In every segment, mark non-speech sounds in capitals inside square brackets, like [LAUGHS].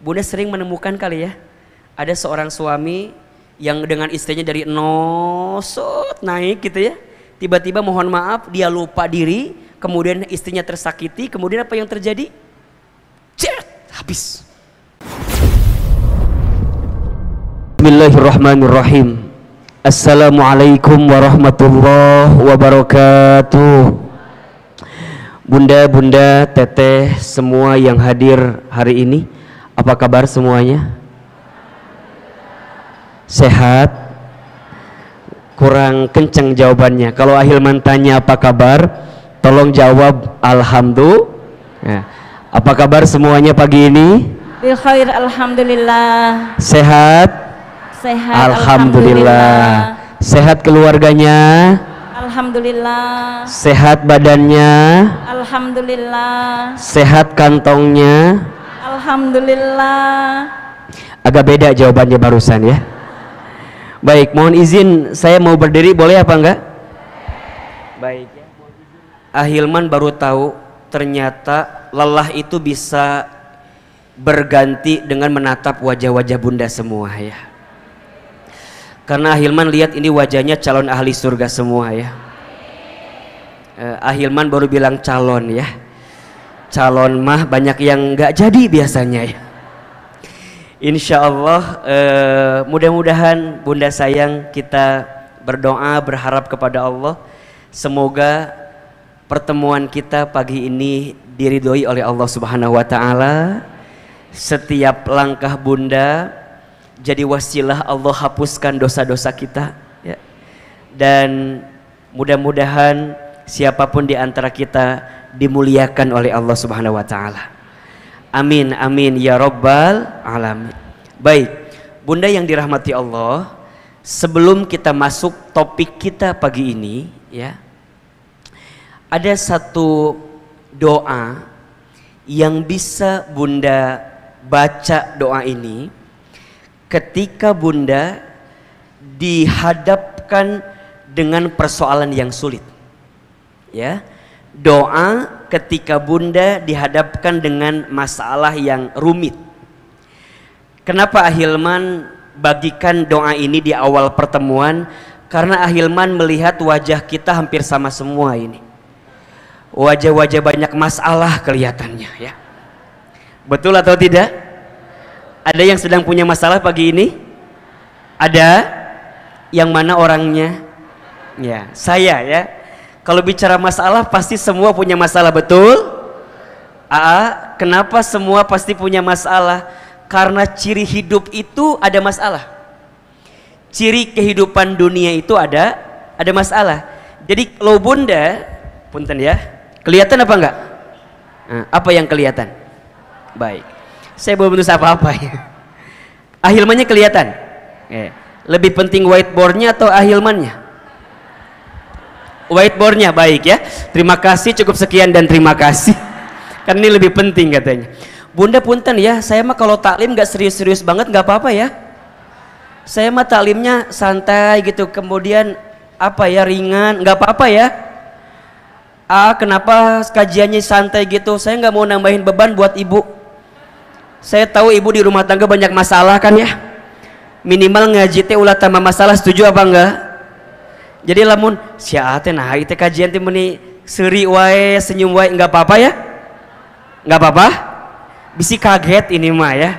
Bunda sering menemukan kali ya, ada seorang suami yang dengan istrinya dari nosot naik gitu ya. Tiba-tiba mohon maaf, dia lupa diri, kemudian istrinya tersakiti, kemudian apa yang terjadi? Cet, habis. Bismillahirrahmanirrahim. Assalamualaikum warahmatullahi wabarakatuh. Bunda, bunda, teteh, semua yang hadir hari ini apa kabar semuanya? Sehat? Kurang kenceng jawabannya. Kalau Ahilman tanya apa kabar, tolong jawab Alhamdulillah. Ya. Apa kabar semuanya pagi ini? Alhamdulillah. Sehat? Sehat. alhamdulillah. Sehat keluarganya? Alhamdulillah. Sehat badannya? Alhamdulillah. Sehat kantongnya? Alhamdulillah. Agak beda jawabannya barusan ya. Baik, mohon izin saya mau berdiri boleh apa enggak? Baik. Ahilman ah, baru tahu ternyata lelah itu bisa berganti dengan menatap wajah-wajah bunda semua ya. Karena Ahilman ah, lihat ini wajahnya calon ahli surga semua ya. Eh, Ahilman ah, baru bilang calon ya calon mah banyak yang nggak jadi biasanya ya Insya Allah uh, eh, mudah-mudahan bunda sayang kita berdoa berharap kepada Allah semoga pertemuan kita pagi ini diridhoi oleh Allah Subhanahu wa taala. Setiap langkah Bunda jadi wasilah Allah hapuskan dosa-dosa kita ya. Dan mudah-mudahan siapapun di antara kita dimuliakan oleh Allah Subhanahu wa taala. Amin amin ya rabbal alamin. Baik, Bunda yang dirahmati Allah, sebelum kita masuk topik kita pagi ini ya. Ada satu doa yang bisa Bunda baca doa ini ketika Bunda dihadapkan dengan persoalan yang sulit. Ya doa ketika bunda dihadapkan dengan masalah yang rumit. Kenapa Ahilman bagikan doa ini di awal pertemuan? Karena Ahilman melihat wajah kita hampir sama semua ini. Wajah-wajah banyak masalah kelihatannya ya. Betul atau tidak? Ada yang sedang punya masalah pagi ini? Ada? Yang mana orangnya? Ya, saya ya kalau bicara masalah pasti semua punya masalah, betul? Aa, kenapa semua pasti punya masalah? Karena ciri hidup itu ada masalah. Ciri kehidupan dunia itu ada ada masalah. Jadi kalau bunda, punten ya, kelihatan apa enggak? Nah, apa yang kelihatan? Baik. Saya belum tahu apa-apa ya. Ahilmannya kelihatan. lebih penting whiteboardnya atau ahilmannya? whiteboardnya baik ya terima kasih cukup sekian dan terima kasih [LAUGHS] kan ini lebih penting katanya bunda punten ya saya mah kalau taklim gak serius-serius banget gak apa-apa ya saya mah taklimnya santai gitu kemudian apa ya ringan gak apa-apa ya ah kenapa kajiannya santai gitu saya nggak mau nambahin beban buat ibu saya tahu ibu di rumah tangga banyak masalah kan ya minimal ngaji teh ulah tambah masalah setuju apa enggak jadi lamun siate nah itu kajian tim ini seri wae senyum wae nggak apa-apa ya nggak apa-apa bisi kaget ini mah ya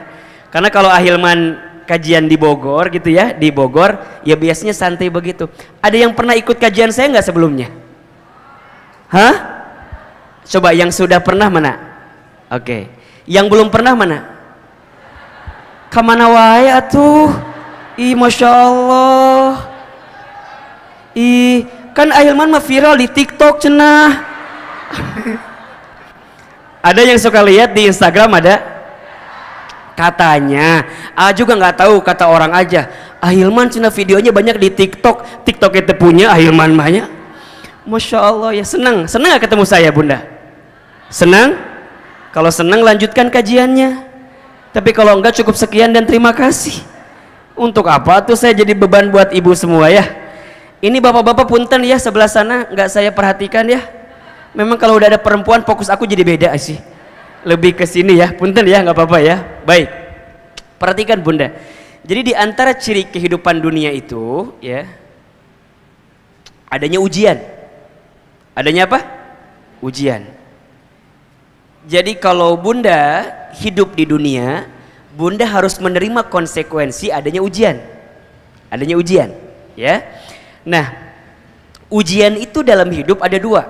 karena kalau ahilman kajian di Bogor gitu ya di Bogor ya biasanya santai begitu ada yang pernah ikut kajian saya nggak sebelumnya hah coba yang sudah pernah mana oke okay. yang belum pernah mana kamana wae atuh ih masya Allah ih kan ahilman mah viral di tiktok cenah [LAUGHS] ada yang suka lihat di instagram ada katanya ah juga nggak tahu kata orang aja ahilman cina videonya banyak di tiktok tiktok itu punya ahilman banyak Masya Allah ya senang senang ketemu saya bunda senang kalau senang lanjutkan kajiannya tapi kalau enggak cukup sekian dan terima kasih untuk apa tuh saya jadi beban buat ibu semua ya ini bapak-bapak punten ya sebelah sana nggak saya perhatikan ya. Memang kalau udah ada perempuan fokus aku jadi beda sih. Lebih ke sini ya, punten ya nggak apa-apa ya. Baik. Perhatikan Bunda. Jadi di antara ciri kehidupan dunia itu ya adanya ujian. Adanya apa? Ujian. Jadi kalau Bunda hidup di dunia, Bunda harus menerima konsekuensi adanya ujian. Adanya ujian, ya. Nah, ujian itu dalam hidup ada dua.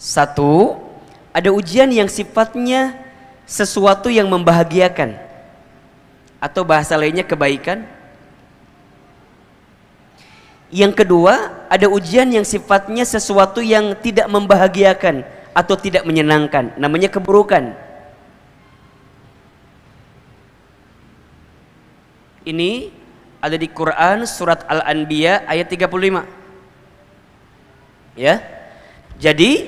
Satu, ada ujian yang sifatnya sesuatu yang membahagiakan. Atau bahasa lainnya kebaikan. Yang kedua, ada ujian yang sifatnya sesuatu yang tidak membahagiakan atau tidak menyenangkan, namanya keburukan. Ini ada di Quran surat Al-Anbiya ayat 35. Ya. Jadi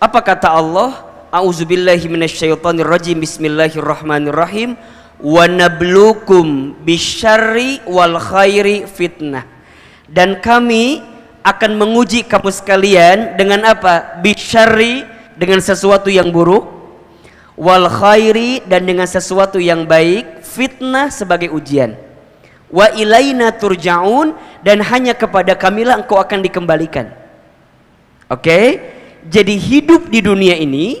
apa kata Allah? A'udzubillahi minasyaitonirrajim. Bismillahirrahmanirrahim. Wa nablukum bisyarri wal khairi fitnah. Dan kami akan menguji kamu sekalian dengan apa? Bisyari dengan sesuatu yang buruk wal khairi dan dengan sesuatu yang baik fitnah sebagai ujian wa ilaina turja'un dan hanya kepada kamilah engkau akan dikembalikan. Oke? Okay? Jadi hidup di dunia ini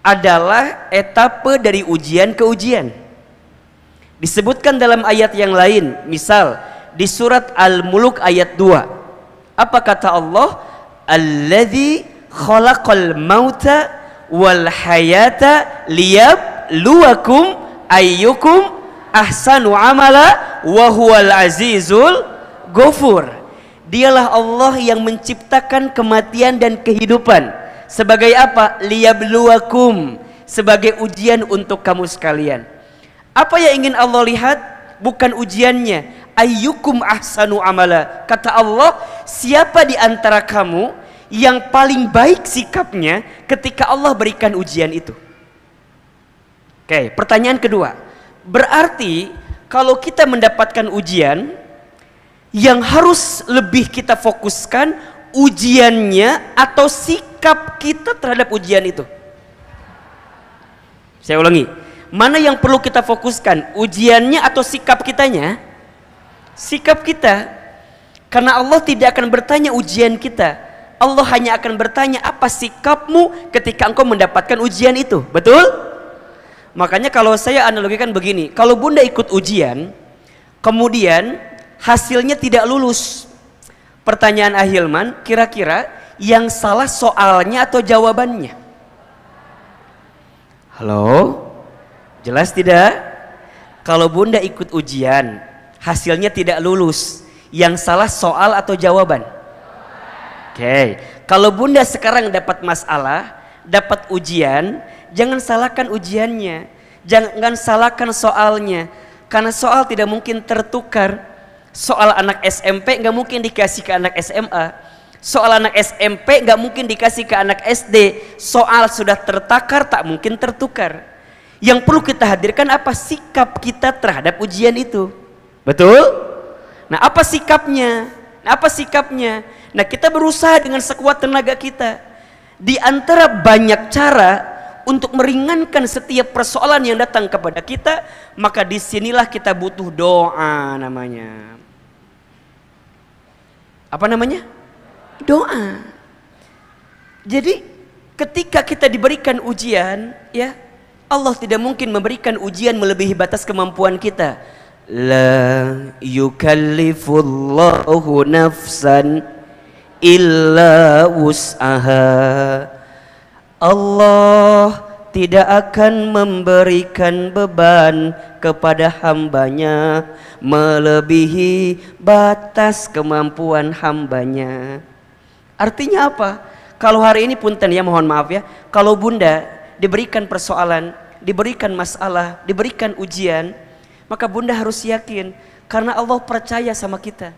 adalah etape dari ujian ke ujian. Disebutkan dalam ayat yang lain, misal di surat Al-Muluk ayat 2. Apa kata Allah? Alladzi khalaqal mauta wal hayata liyab ayyukum ahsanu amala wa huwal azizul ghafur. Dialah Allah yang menciptakan kematian dan kehidupan. Sebagai apa? Liyabluwakum. Sebagai ujian untuk kamu sekalian. Apa yang ingin Allah lihat? Bukan ujiannya. Ayyukum ahsanu amala. Kata Allah, siapa di antara kamu yang paling baik sikapnya ketika Allah berikan ujian itu? Oke, pertanyaan kedua Berarti kalau kita mendapatkan ujian yang harus lebih kita fokuskan ujiannya atau sikap kita terhadap ujian itu. Saya ulangi, mana yang perlu kita fokuskan, ujiannya atau sikap kitanya? Sikap kita. Karena Allah tidak akan bertanya ujian kita. Allah hanya akan bertanya apa sikapmu ketika engkau mendapatkan ujian itu. Betul? Makanya kalau saya analogikan begini, kalau bunda ikut ujian, kemudian hasilnya tidak lulus. Pertanyaan Ahilman, kira-kira yang salah soalnya atau jawabannya? Halo? Jelas tidak? Kalau bunda ikut ujian, hasilnya tidak lulus. Yang salah soal atau jawaban? Oke. Okay. Kalau bunda sekarang dapat masalah, dapat ujian, Jangan salahkan ujiannya, jangan salahkan soalnya, karena soal tidak mungkin tertukar. Soal anak SMP nggak mungkin dikasih ke anak SMA, soal anak SMP nggak mungkin dikasih ke anak SD. Soal sudah tertakar tak mungkin tertukar. Yang perlu kita hadirkan apa sikap kita terhadap ujian itu, betul? Nah apa sikapnya? Nah, apa sikapnya? Nah kita berusaha dengan sekuat tenaga kita. Di antara banyak cara untuk meringankan setiap persoalan yang datang kepada kita, maka disinilah kita butuh doa namanya. Apa namanya? Doa. Jadi ketika kita diberikan ujian, ya Allah tidak mungkin memberikan ujian melebihi batas kemampuan kita. La yukallifullahu nafsan illa wus'aha Allah tidak akan memberikan beban kepada hambanya melebihi batas kemampuan hambanya. Artinya apa? Kalau hari ini punten ya mohon maaf ya, kalau bunda diberikan persoalan, diberikan masalah, diberikan ujian, maka bunda harus yakin karena Allah percaya sama kita.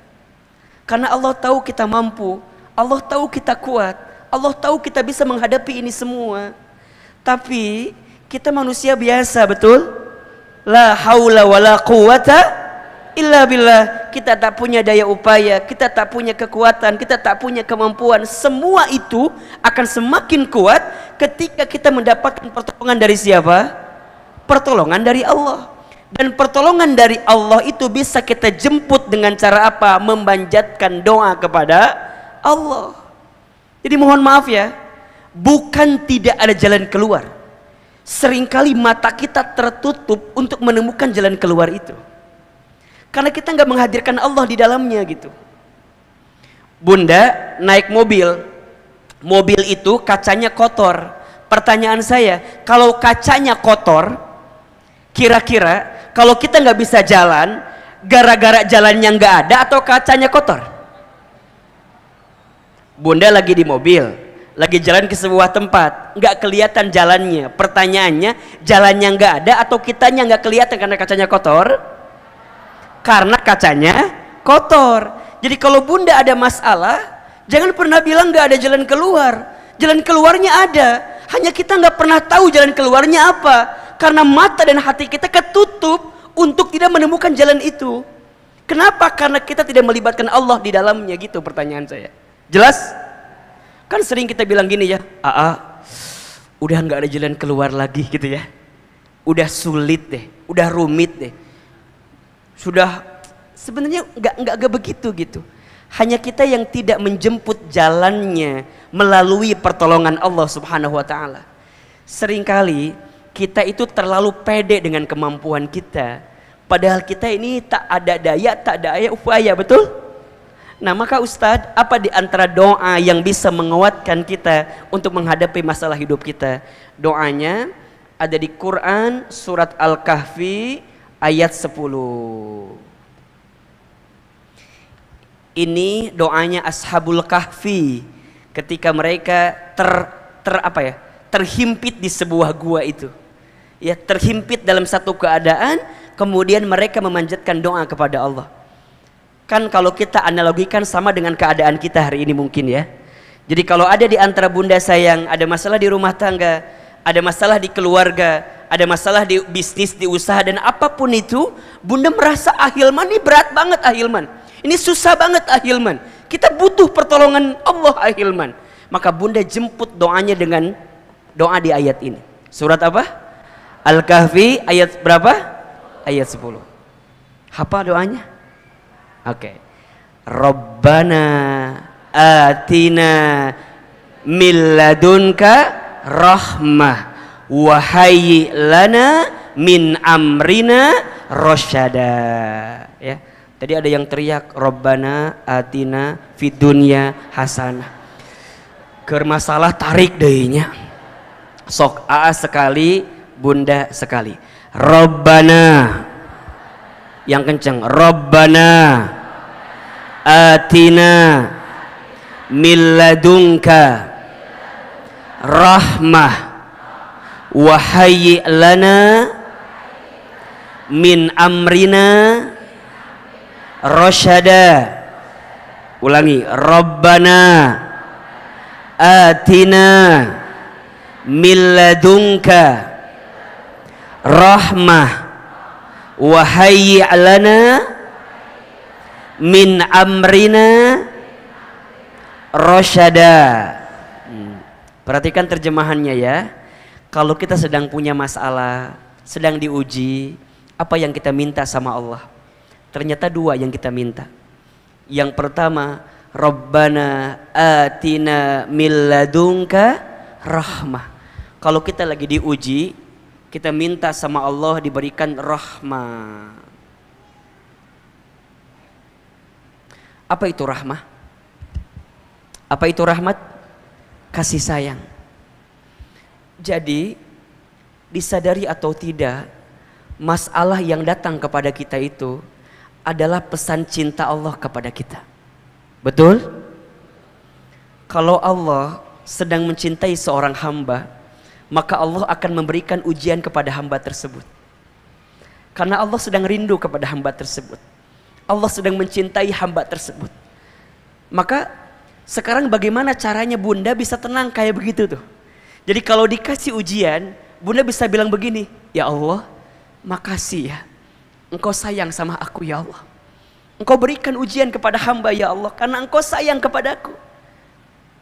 Karena Allah tahu kita mampu, Allah tahu kita kuat. Allah tahu kita bisa menghadapi ini semua. Tapi kita manusia biasa, betul? La haula wala quwata illa billah. Kita tak punya daya upaya, kita tak punya kekuatan, kita tak punya kemampuan. Semua itu akan semakin kuat ketika kita mendapatkan pertolongan dari siapa? Pertolongan dari Allah. Dan pertolongan dari Allah itu bisa kita jemput dengan cara apa? Memanjatkan doa kepada Allah. Jadi mohon maaf ya, bukan tidak ada jalan keluar. Seringkali mata kita tertutup untuk menemukan jalan keluar itu. Karena kita nggak menghadirkan Allah di dalamnya gitu. Bunda naik mobil, mobil itu kacanya kotor. Pertanyaan saya, kalau kacanya kotor, kira-kira kalau kita nggak bisa jalan, gara-gara jalannya nggak ada atau kacanya kotor? Bunda lagi di mobil, lagi jalan ke sebuah tempat, nggak kelihatan jalannya. Pertanyaannya, jalannya nggak ada atau kitanya nggak kelihatan karena kacanya kotor? Karena kacanya kotor. Jadi kalau bunda ada masalah, jangan pernah bilang nggak ada jalan keluar. Jalan keluarnya ada, hanya kita nggak pernah tahu jalan keluarnya apa. Karena mata dan hati kita ketutup untuk tidak menemukan jalan itu. Kenapa? Karena kita tidak melibatkan Allah di dalamnya gitu pertanyaan saya. Jelas? Kan sering kita bilang gini ya, "Aa, udah nggak ada jalan keluar lagi gitu ya. Udah sulit deh, udah rumit deh. Sudah sebenarnya nggak nggak begitu gitu. Hanya kita yang tidak menjemput jalannya melalui pertolongan Allah Subhanahu wa taala. Seringkali kita itu terlalu pede dengan kemampuan kita. Padahal kita ini tak ada daya, tak ada upaya, betul? Nah maka Ustadz, apa di antara doa yang bisa menguatkan kita untuk menghadapi masalah hidup kita? Doanya ada di Quran surat Al-Kahfi ayat 10. Ini doanya Ashabul Kahfi ketika mereka ter ter apa ya? terhimpit di sebuah gua itu. Ya, terhimpit dalam satu keadaan, kemudian mereka memanjatkan doa kepada Allah. Kan kalau kita analogikan sama dengan keadaan kita hari ini mungkin ya. Jadi kalau ada di antara bunda sayang ada masalah di rumah tangga, ada masalah di keluarga, ada masalah di bisnis, di usaha dan apapun itu, bunda merasa ahilman ah, ini berat banget ahilman. Ah, ini susah banget ahilman. Ah, kita butuh pertolongan Allah ahilman. Maka bunda jemput doanya dengan doa di ayat ini. Surat apa? Al-Kahfi ayat berapa? Ayat 10. Apa doanya? Oke. Okay. Rabbana atina milladunka rahmah wahai lana min amrina rosyada ya tadi ada yang teriak robbana atina fidunya hasanah Kermasalah masalah tarik dehnya sok aa sekali bunda sekali robbana yang kencang Rabbana atina milladunka rahmah wahai lana min amrina rasyada ulangi rabbana atina milladunka rahmah wahai alana, min amrina rosyada hmm. perhatikan terjemahannya ya kalau kita sedang punya masalah sedang diuji apa yang kita minta sama Allah ternyata dua yang kita minta yang pertama Rabbana atina milladunka rahmah kalau kita lagi diuji kita minta sama Allah diberikan rahmah. Apa itu rahmah? Apa itu rahmat? Kasih sayang. Jadi disadari atau tidak, masalah yang datang kepada kita itu adalah pesan cinta Allah kepada kita. Betul? Kalau Allah sedang mencintai seorang hamba, maka Allah akan memberikan ujian kepada hamba tersebut. Karena Allah sedang rindu kepada hamba tersebut. Allah sedang mencintai hamba tersebut. Maka sekarang bagaimana caranya bunda bisa tenang kayak begitu tuh. Jadi kalau dikasih ujian, bunda bisa bilang begini, Ya Allah, makasih ya. Engkau sayang sama aku ya Allah. Engkau berikan ujian kepada hamba ya Allah, karena engkau sayang kepadaku.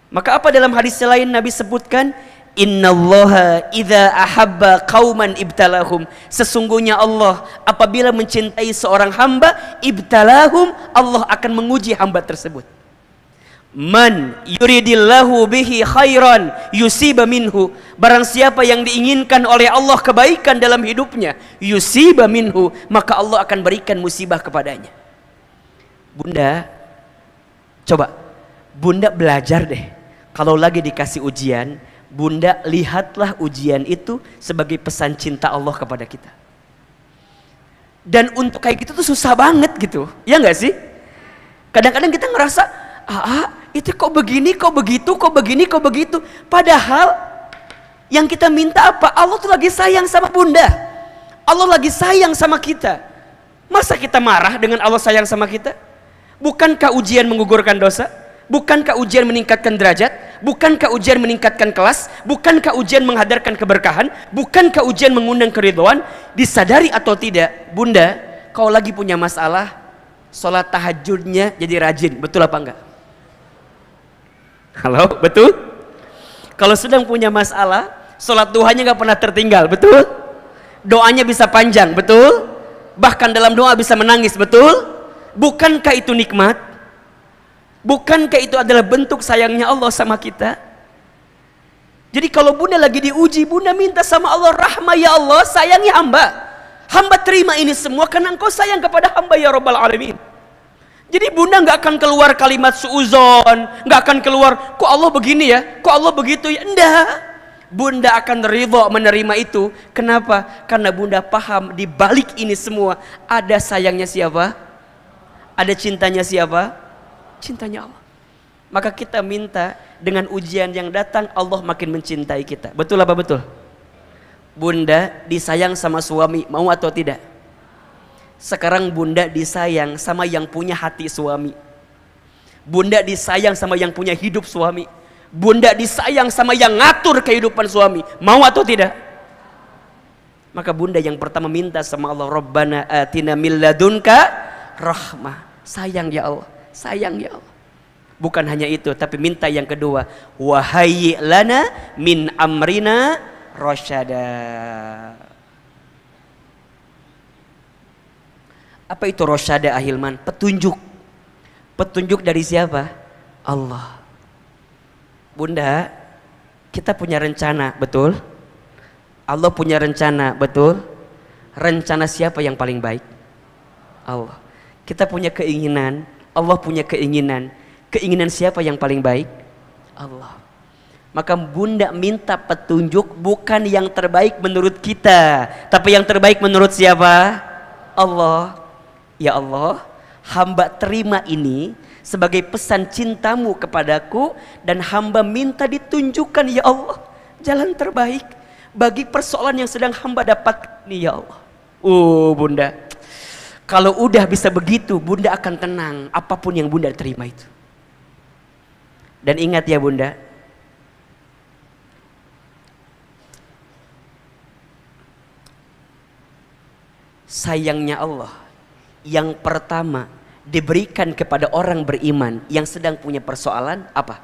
Maka apa dalam hadis lain Nabi sebutkan, Innallaha idza ahabba qauman ibtalahum. Sesungguhnya Allah apabila mencintai seorang hamba, ibtalahum, Allah akan menguji hamba tersebut. Man yuridillahu bihi khairan yusiba minhu. Barang siapa yang diinginkan oleh Allah kebaikan dalam hidupnya, yusiba minhu, maka Allah akan berikan musibah kepadanya. Bunda, coba Bunda belajar deh. Kalau lagi dikasih ujian, Bunda, lihatlah ujian itu sebagai pesan cinta Allah kepada kita. Dan untuk kayak gitu tuh susah banget gitu. Ya nggak sih? Kadang-kadang kita ngerasa, ah, ah, itu kok begini, kok begitu, kok begini, kok begitu. Padahal yang kita minta apa? Allah tuh lagi sayang sama bunda. Allah lagi sayang sama kita. Masa kita marah dengan Allah sayang sama kita? Bukankah ujian menggugurkan dosa? Bukankah ujian meningkatkan derajat? Bukankah ujian meningkatkan kelas? Bukankah ujian menghadarkan keberkahan? Bukankah ujian mengundang keriduan? Disadari atau tidak, bunda, kau lagi punya masalah, sholat tahajudnya jadi rajin. Betul apa enggak? Halo, betul? Kalau sedang punya masalah, sholat duhanya nggak pernah tertinggal, betul? Doanya bisa panjang, betul? Bahkan dalam doa bisa menangis, betul? Bukankah itu nikmat? Bukankah itu adalah bentuk sayangnya Allah sama kita? Jadi kalau bunda lagi diuji, bunda minta sama Allah rahmah ya Allah, sayangi hamba. Hamba terima ini semua karena engkau sayang kepada hamba ya Rabbal Alamin. Jadi bunda nggak akan keluar kalimat suuzon, nggak akan keluar kok Allah begini ya, kok Allah begitu ya, enggak. Bunda akan ridho menerima itu. Kenapa? Karena bunda paham di balik ini semua ada sayangnya siapa? Ada cintanya siapa? cintanya Allah. Maka kita minta dengan ujian yang datang Allah makin mencintai kita. Betul apa betul? Bunda disayang sama suami, mau atau tidak? Sekarang bunda disayang sama yang punya hati suami. Bunda disayang sama yang punya hidup suami. Bunda disayang sama yang ngatur kehidupan suami. Mau atau tidak? Maka bunda yang pertama minta sama Allah Rabbana atina milladunka rahmah. Sayang ya Allah sayang ya Allah bukan hanya itu tapi minta yang kedua wahai lana min amrina rosyada apa itu rosyada ahilman petunjuk petunjuk dari siapa Allah bunda kita punya rencana betul Allah punya rencana betul rencana siapa yang paling baik Allah kita punya keinginan Allah punya keinginan. Keinginan siapa yang paling baik? Allah. Maka bunda minta petunjuk bukan yang terbaik menurut kita, tapi yang terbaik menurut siapa? Allah. Ya Allah, hamba terima ini sebagai pesan cintamu kepadaku dan hamba minta ditunjukkan ya Allah jalan terbaik bagi persoalan yang sedang hamba dapat ya Allah. Uh, bunda, kalau udah bisa begitu, Bunda akan tenang apapun yang Bunda terima itu. Dan ingat ya Bunda, sayangnya Allah yang pertama diberikan kepada orang beriman yang sedang punya persoalan apa?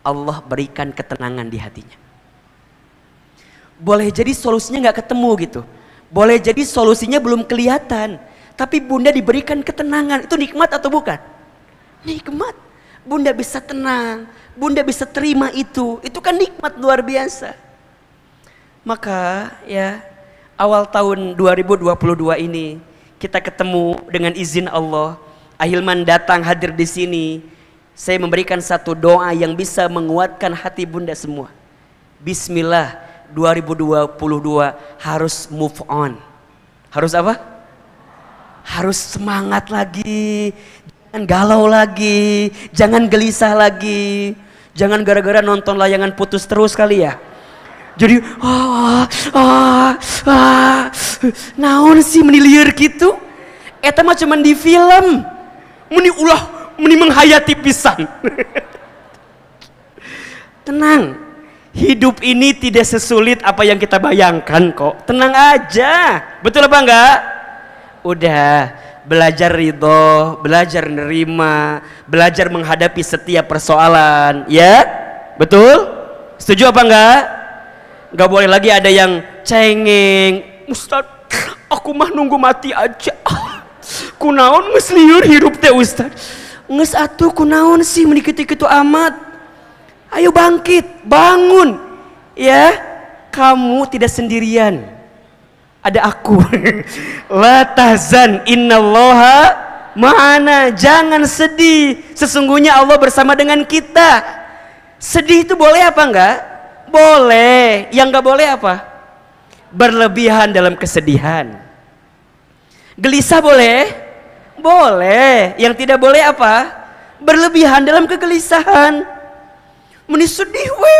Allah berikan ketenangan di hatinya. Boleh jadi solusinya nggak ketemu gitu. Boleh jadi solusinya belum kelihatan tapi bunda diberikan ketenangan. Itu nikmat atau bukan? Nikmat. Bunda bisa tenang. Bunda bisa terima itu. Itu kan nikmat luar biasa. Maka ya awal tahun 2022 ini kita ketemu dengan izin Allah. Ahilman datang hadir di sini. Saya memberikan satu doa yang bisa menguatkan hati bunda semua. Bismillah 2022 harus move on. Harus apa? harus semangat lagi, jangan galau lagi, jangan gelisah lagi, jangan gara-gara nonton layangan putus terus kali ya. Jadi, ah, ah, ah, ah. naon sih meniliar gitu? Eta mah cuman di film. Meni ulah, meni menghayati pisang. [LAUGHS] Tenang, hidup ini tidak sesulit apa yang kita bayangkan kok. Tenang aja. Betul apa enggak? udah belajar ridho, belajar nerima, belajar menghadapi setiap persoalan, ya? Betul? Setuju apa enggak? Enggak boleh lagi ada yang cengeng. Ustaz, aku mah nunggu mati aja. [LAUGHS] Kunaon nges liur hirup teh Ustaz. Nges atuh kunaon sih menikiti itu amat. Ayo bangkit, bangun. Ya, kamu tidak sendirian ada aku [LAUGHS] la tahzan innallaha ma'ana jangan sedih sesungguhnya Allah bersama dengan kita sedih itu boleh apa enggak boleh yang enggak boleh apa berlebihan dalam kesedihan gelisah boleh boleh yang tidak boleh apa berlebihan dalam kegelisahan meni sedih we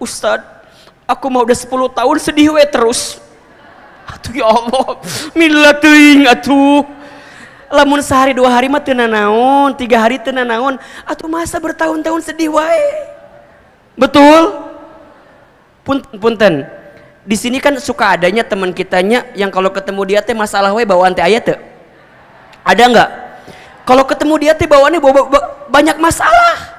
Ustadz aku mau udah 10 tahun sedih we terus Atuh ya Allah, mila teuing atuh. Lamun sehari dua hari mah teu naon, tiga hari teu naon, atuh masa bertahun-tahun sedih wae. Betul? Pun punten. Di sini kan suka adanya teman kitanya yang kalau ketemu dia teh masalah wae bawaan teh aya teu? Ada nggak? Kalau ketemu dia teh bawaannya bawa, bawa, banyak masalah.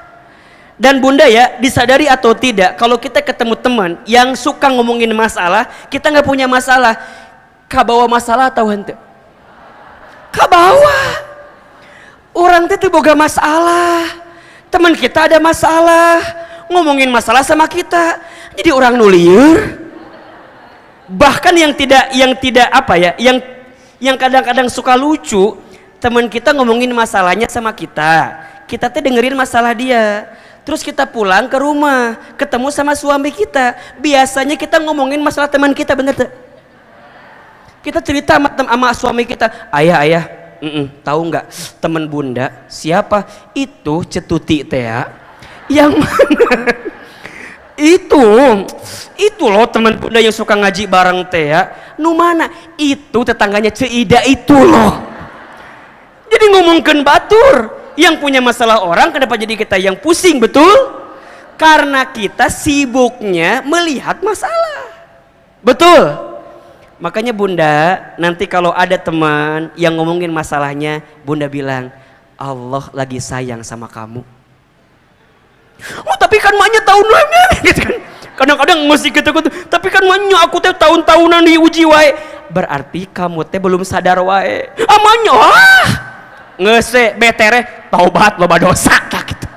Dan bunda ya, disadari atau tidak, kalau kita ketemu teman yang suka ngomongin masalah, kita nggak punya masalah. Kabawa masalah atau hente? Kabawa. Orang itu boga masalah. Teman kita ada masalah. Ngomongin masalah sama kita. Jadi orang nuliur. Bahkan yang tidak, yang tidak apa ya, yang yang kadang-kadang suka lucu, teman kita ngomongin masalahnya sama kita. Kita teh dengerin masalah dia Terus kita pulang ke rumah, ketemu sama suami kita. Biasanya kita ngomongin masalah teman kita, bener tuh? Kita cerita sama, sama suami kita, ayah, ayah, mm -mm, tahu nggak teman bunda siapa? Itu cetuti teh ya. Yang [LAUGHS] mana? itu, itu loh teman bunda yang suka ngaji bareng teh ya. Nu mana? Itu tetangganya Ceida itu loh. Jadi ngomongkan batur yang punya masalah orang kenapa jadi kita yang pusing, betul? Karena kita sibuknya melihat masalah. Betul? Makanya bunda nanti kalau ada teman yang ngomongin masalahnya bunda bilang Allah lagi sayang sama kamu. Oh tapi kan maknya tahun lalu [LAUGHS] gitu kan. Kadang-kadang masih gitu gitu. Tapi kan maknya aku teh tahun-tahunan diuji wae. Berarti kamu teh belum sadar wae. Amanya ah ngese betere taubat loba dosa gitu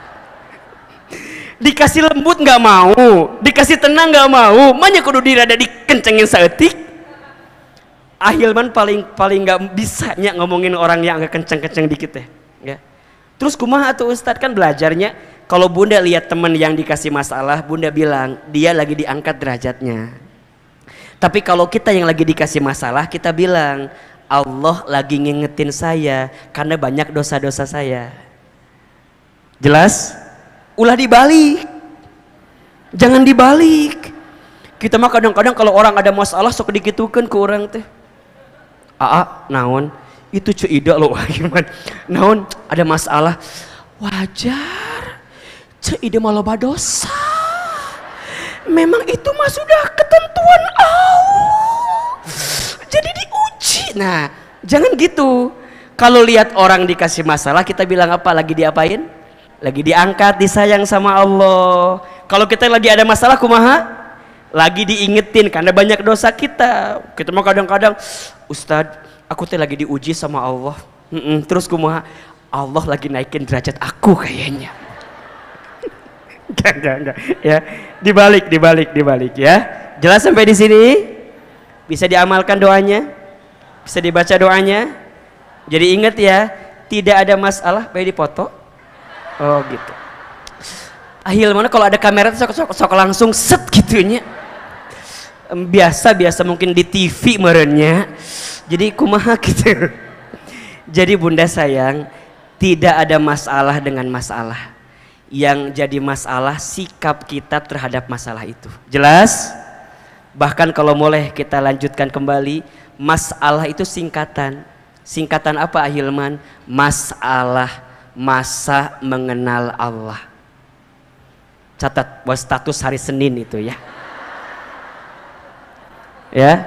dikasih lembut nggak mau dikasih tenang nggak mau banyak kudu dirada dikencengin seetik ahilman paling paling nggak bisanya ngomongin orang yang nggak kenceng-kenceng dikit ya, ya. terus kumaha atau ustad kan belajarnya kalau bunda lihat teman yang dikasih masalah bunda bilang dia lagi diangkat derajatnya tapi kalau kita yang lagi dikasih masalah kita bilang Allah lagi ngingetin saya karena banyak dosa-dosa saya. Jelas? Ulah dibalik. Jangan dibalik. Kita mah kadang-kadang kalau orang ada masalah sok dikitukan ke orang teh. Aa, naon? Itu ide loh [LAUGHS] gimana? Naon ada masalah. Wajar. ide malah dosa. Memang itu mah sudah ketentuan Allah. Jadi di Nah, jangan gitu. Kalau lihat orang dikasih masalah, kita bilang apa? Lagi diapain? Lagi diangkat, disayang sama Allah. Kalau kita lagi ada masalah, kumaha? Lagi diingetin karena banyak dosa kita. Kita mau kadang-kadang, Ustadz, aku teh lagi diuji sama Allah. Mm -mm. Terus kumaha? Allah lagi naikin derajat aku kayaknya. Gak, [LAUGHS] enggak, enggak. Ya, dibalik, dibalik, dibalik ya. Jelas sampai di sini? Bisa diamalkan doanya? Bisa dibaca doanya? Jadi ingat ya, tidak ada masalah bayi dipoto. Oh gitu. Akhirnya mana kalau ada kamera sok sok, sok langsung set gitunya. Biasa-biasa mungkin di TV merenya. Jadi kumaha [LAUGHS] gitu. Jadi bunda sayang, tidak ada masalah dengan masalah. Yang jadi masalah sikap kita terhadap masalah itu. Jelas? Bahkan kalau boleh kita lanjutkan kembali, masalah itu singkatan. Singkatan apa Ahilman? Masalah masa mengenal Allah. Catat buat status hari Senin itu ya. Ya.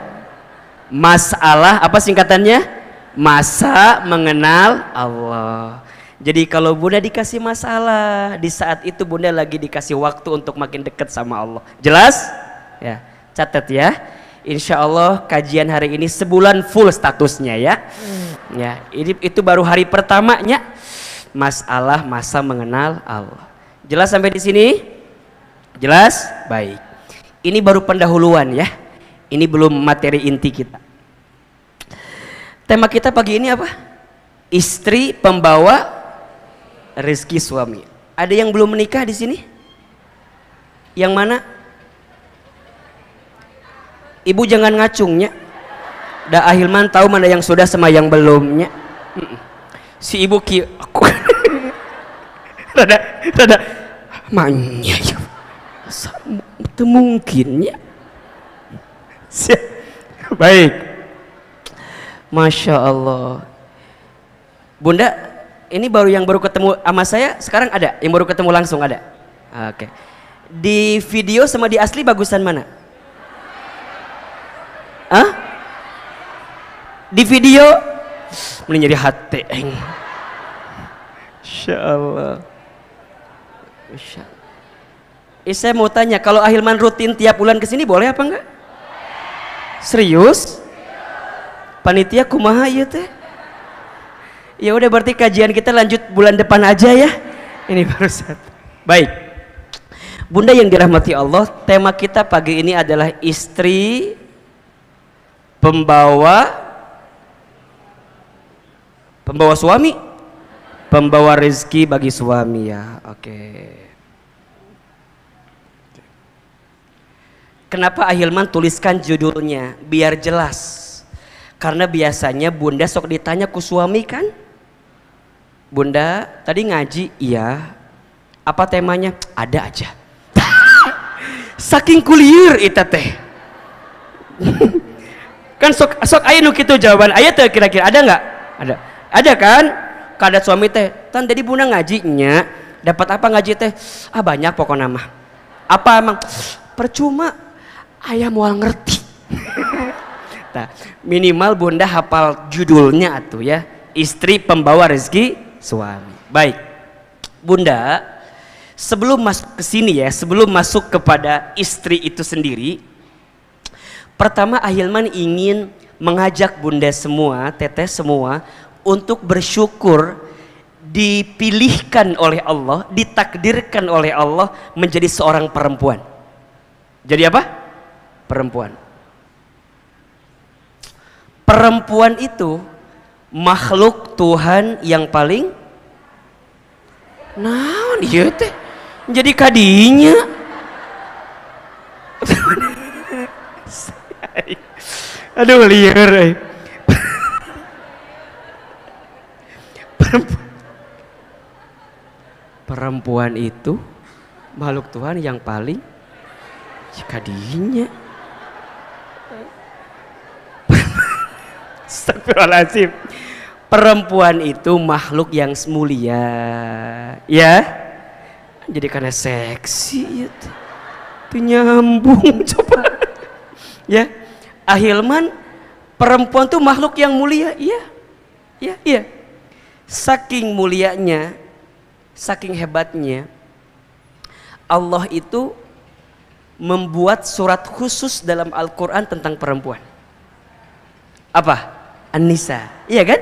Masalah apa singkatannya? Masa mengenal Allah. Jadi kalau Bunda dikasih masalah, di saat itu Bunda lagi dikasih waktu untuk makin dekat sama Allah. Jelas? Ya. Catat ya. Insya Allah kajian hari ini sebulan full statusnya ya. Hmm. Ya, ini itu baru hari pertamanya masalah masa mengenal Allah. Jelas sampai di sini? Jelas? Baik. Ini baru pendahuluan ya. Ini belum materi inti kita. Tema kita pagi ini apa? Istri pembawa rezeki suami. Ada yang belum menikah di sini? Yang mana? ibu jangan ngacungnya da ahilman tahu mana yang sudah sama yang belumnya si ibu ki aku [LAUGHS] rada rada manya ya itu ya baik masya Allah bunda ini baru yang baru ketemu sama saya sekarang ada yang baru ketemu langsung ada oke okay. di video sama di asli bagusan mana Hah? Di video mending jadi hati eng. Insya Allah. Eh, Insya saya mau tanya, kalau Ahilman rutin tiap bulan ke sini boleh apa enggak? Serius? Panitia kumaha ya teh? Ya udah berarti kajian kita lanjut bulan depan aja ya. Ini baru satu. Baik. Bunda yang dirahmati Allah, tema kita pagi ini adalah istri pembawa pembawa suami pembawa rezeki bagi suami ya oke kenapa Ahilman tuliskan judulnya biar jelas karena biasanya bunda sok ditanya ku suami kan bunda tadi ngaji iya apa temanya ada aja [LAUGHS] saking kulir itu teh [LAUGHS] kan sok sok aya nu kitu jawaban ayo tuh kira-kira ada nggak ada ada kan kada suami teh tan jadi bunang ngajinya dapat apa ngaji teh ah banyak pokok nama apa emang percuma ayah mau ngerti nah, [LAUGHS] minimal bunda hafal judulnya atuh ya istri pembawa rezeki suami baik bunda sebelum masuk ke sini ya sebelum masuk kepada istri itu sendiri Pertama Ahilman ingin mengajak bunda semua, teteh semua untuk bersyukur dipilihkan oleh Allah, ditakdirkan oleh Allah menjadi seorang perempuan. Jadi apa? Perempuan. Perempuan itu makhluk Tuhan yang paling naon ieu teh jadi kadinya [LAUGHS] Aduh liar perempuan. itu makhluk Tuhan yang paling jika dirinya Perempuan itu makhluk yang semulia, Ya. Jadi karena seksi itu. Itu nyambung coba. ya ahilman perempuan tuh makhluk yang mulia iya iya iya saking mulianya saking hebatnya Allah itu membuat surat khusus dalam Al-Quran tentang perempuan apa an iya kan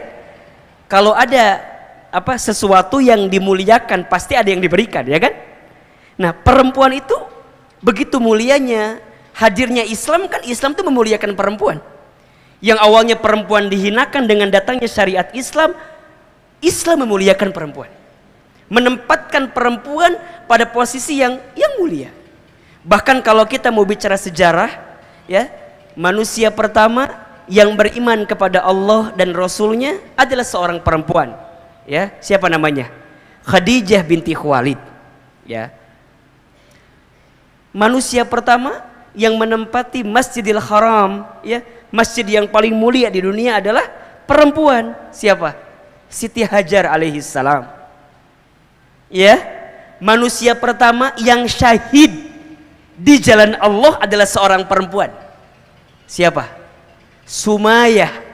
kalau ada apa sesuatu yang dimuliakan pasti ada yang diberikan ya kan nah perempuan itu begitu mulianya hadirnya Islam kan Islam itu memuliakan perempuan yang awalnya perempuan dihinakan dengan datangnya syariat Islam Islam memuliakan perempuan menempatkan perempuan pada posisi yang yang mulia bahkan kalau kita mau bicara sejarah ya manusia pertama yang beriman kepada Allah dan Rasulnya adalah seorang perempuan ya siapa namanya Khadijah binti Khalid ya manusia pertama yang menempati Masjidil Haram, ya, masjid yang paling mulia di dunia adalah perempuan. Siapa? Siti Hajar alaihi salam. Ya, manusia pertama yang syahid di jalan Allah adalah seorang perempuan. Siapa? Sumayyah.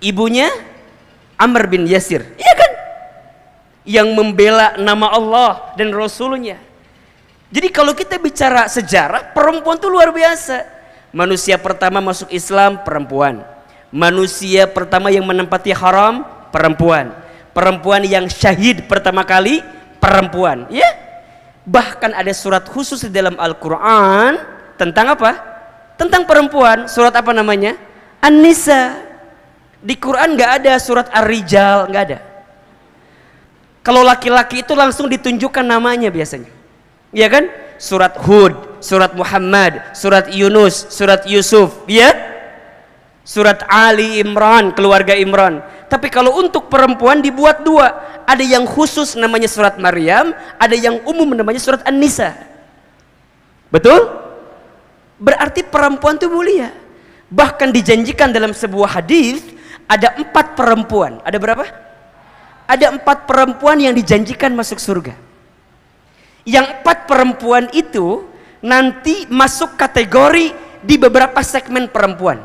Ibunya Amr bin Yasir. Iya kan? Yang membela nama Allah dan Rasulnya jadi kalau kita bicara sejarah, perempuan itu luar biasa. Manusia pertama masuk Islam, perempuan. Manusia pertama yang menempati haram, perempuan. Perempuan yang syahid pertama kali, perempuan. Ya, bahkan ada surat khusus di dalam Al-Quran tentang apa? Tentang perempuan. Surat apa namanya? An-Nisa. Di Quran nggak ada surat Ar-Rijal, nggak ada. Kalau laki-laki itu langsung ditunjukkan namanya biasanya ya kan surat Hud surat Muhammad surat Yunus surat Yusuf ya surat Ali Imran keluarga Imran tapi kalau untuk perempuan dibuat dua ada yang khusus namanya surat Maryam ada yang umum namanya surat An-Nisa betul berarti perempuan itu mulia bahkan dijanjikan dalam sebuah hadis ada empat perempuan ada berapa ada empat perempuan yang dijanjikan masuk surga yang empat perempuan itu nanti masuk kategori di beberapa segmen perempuan.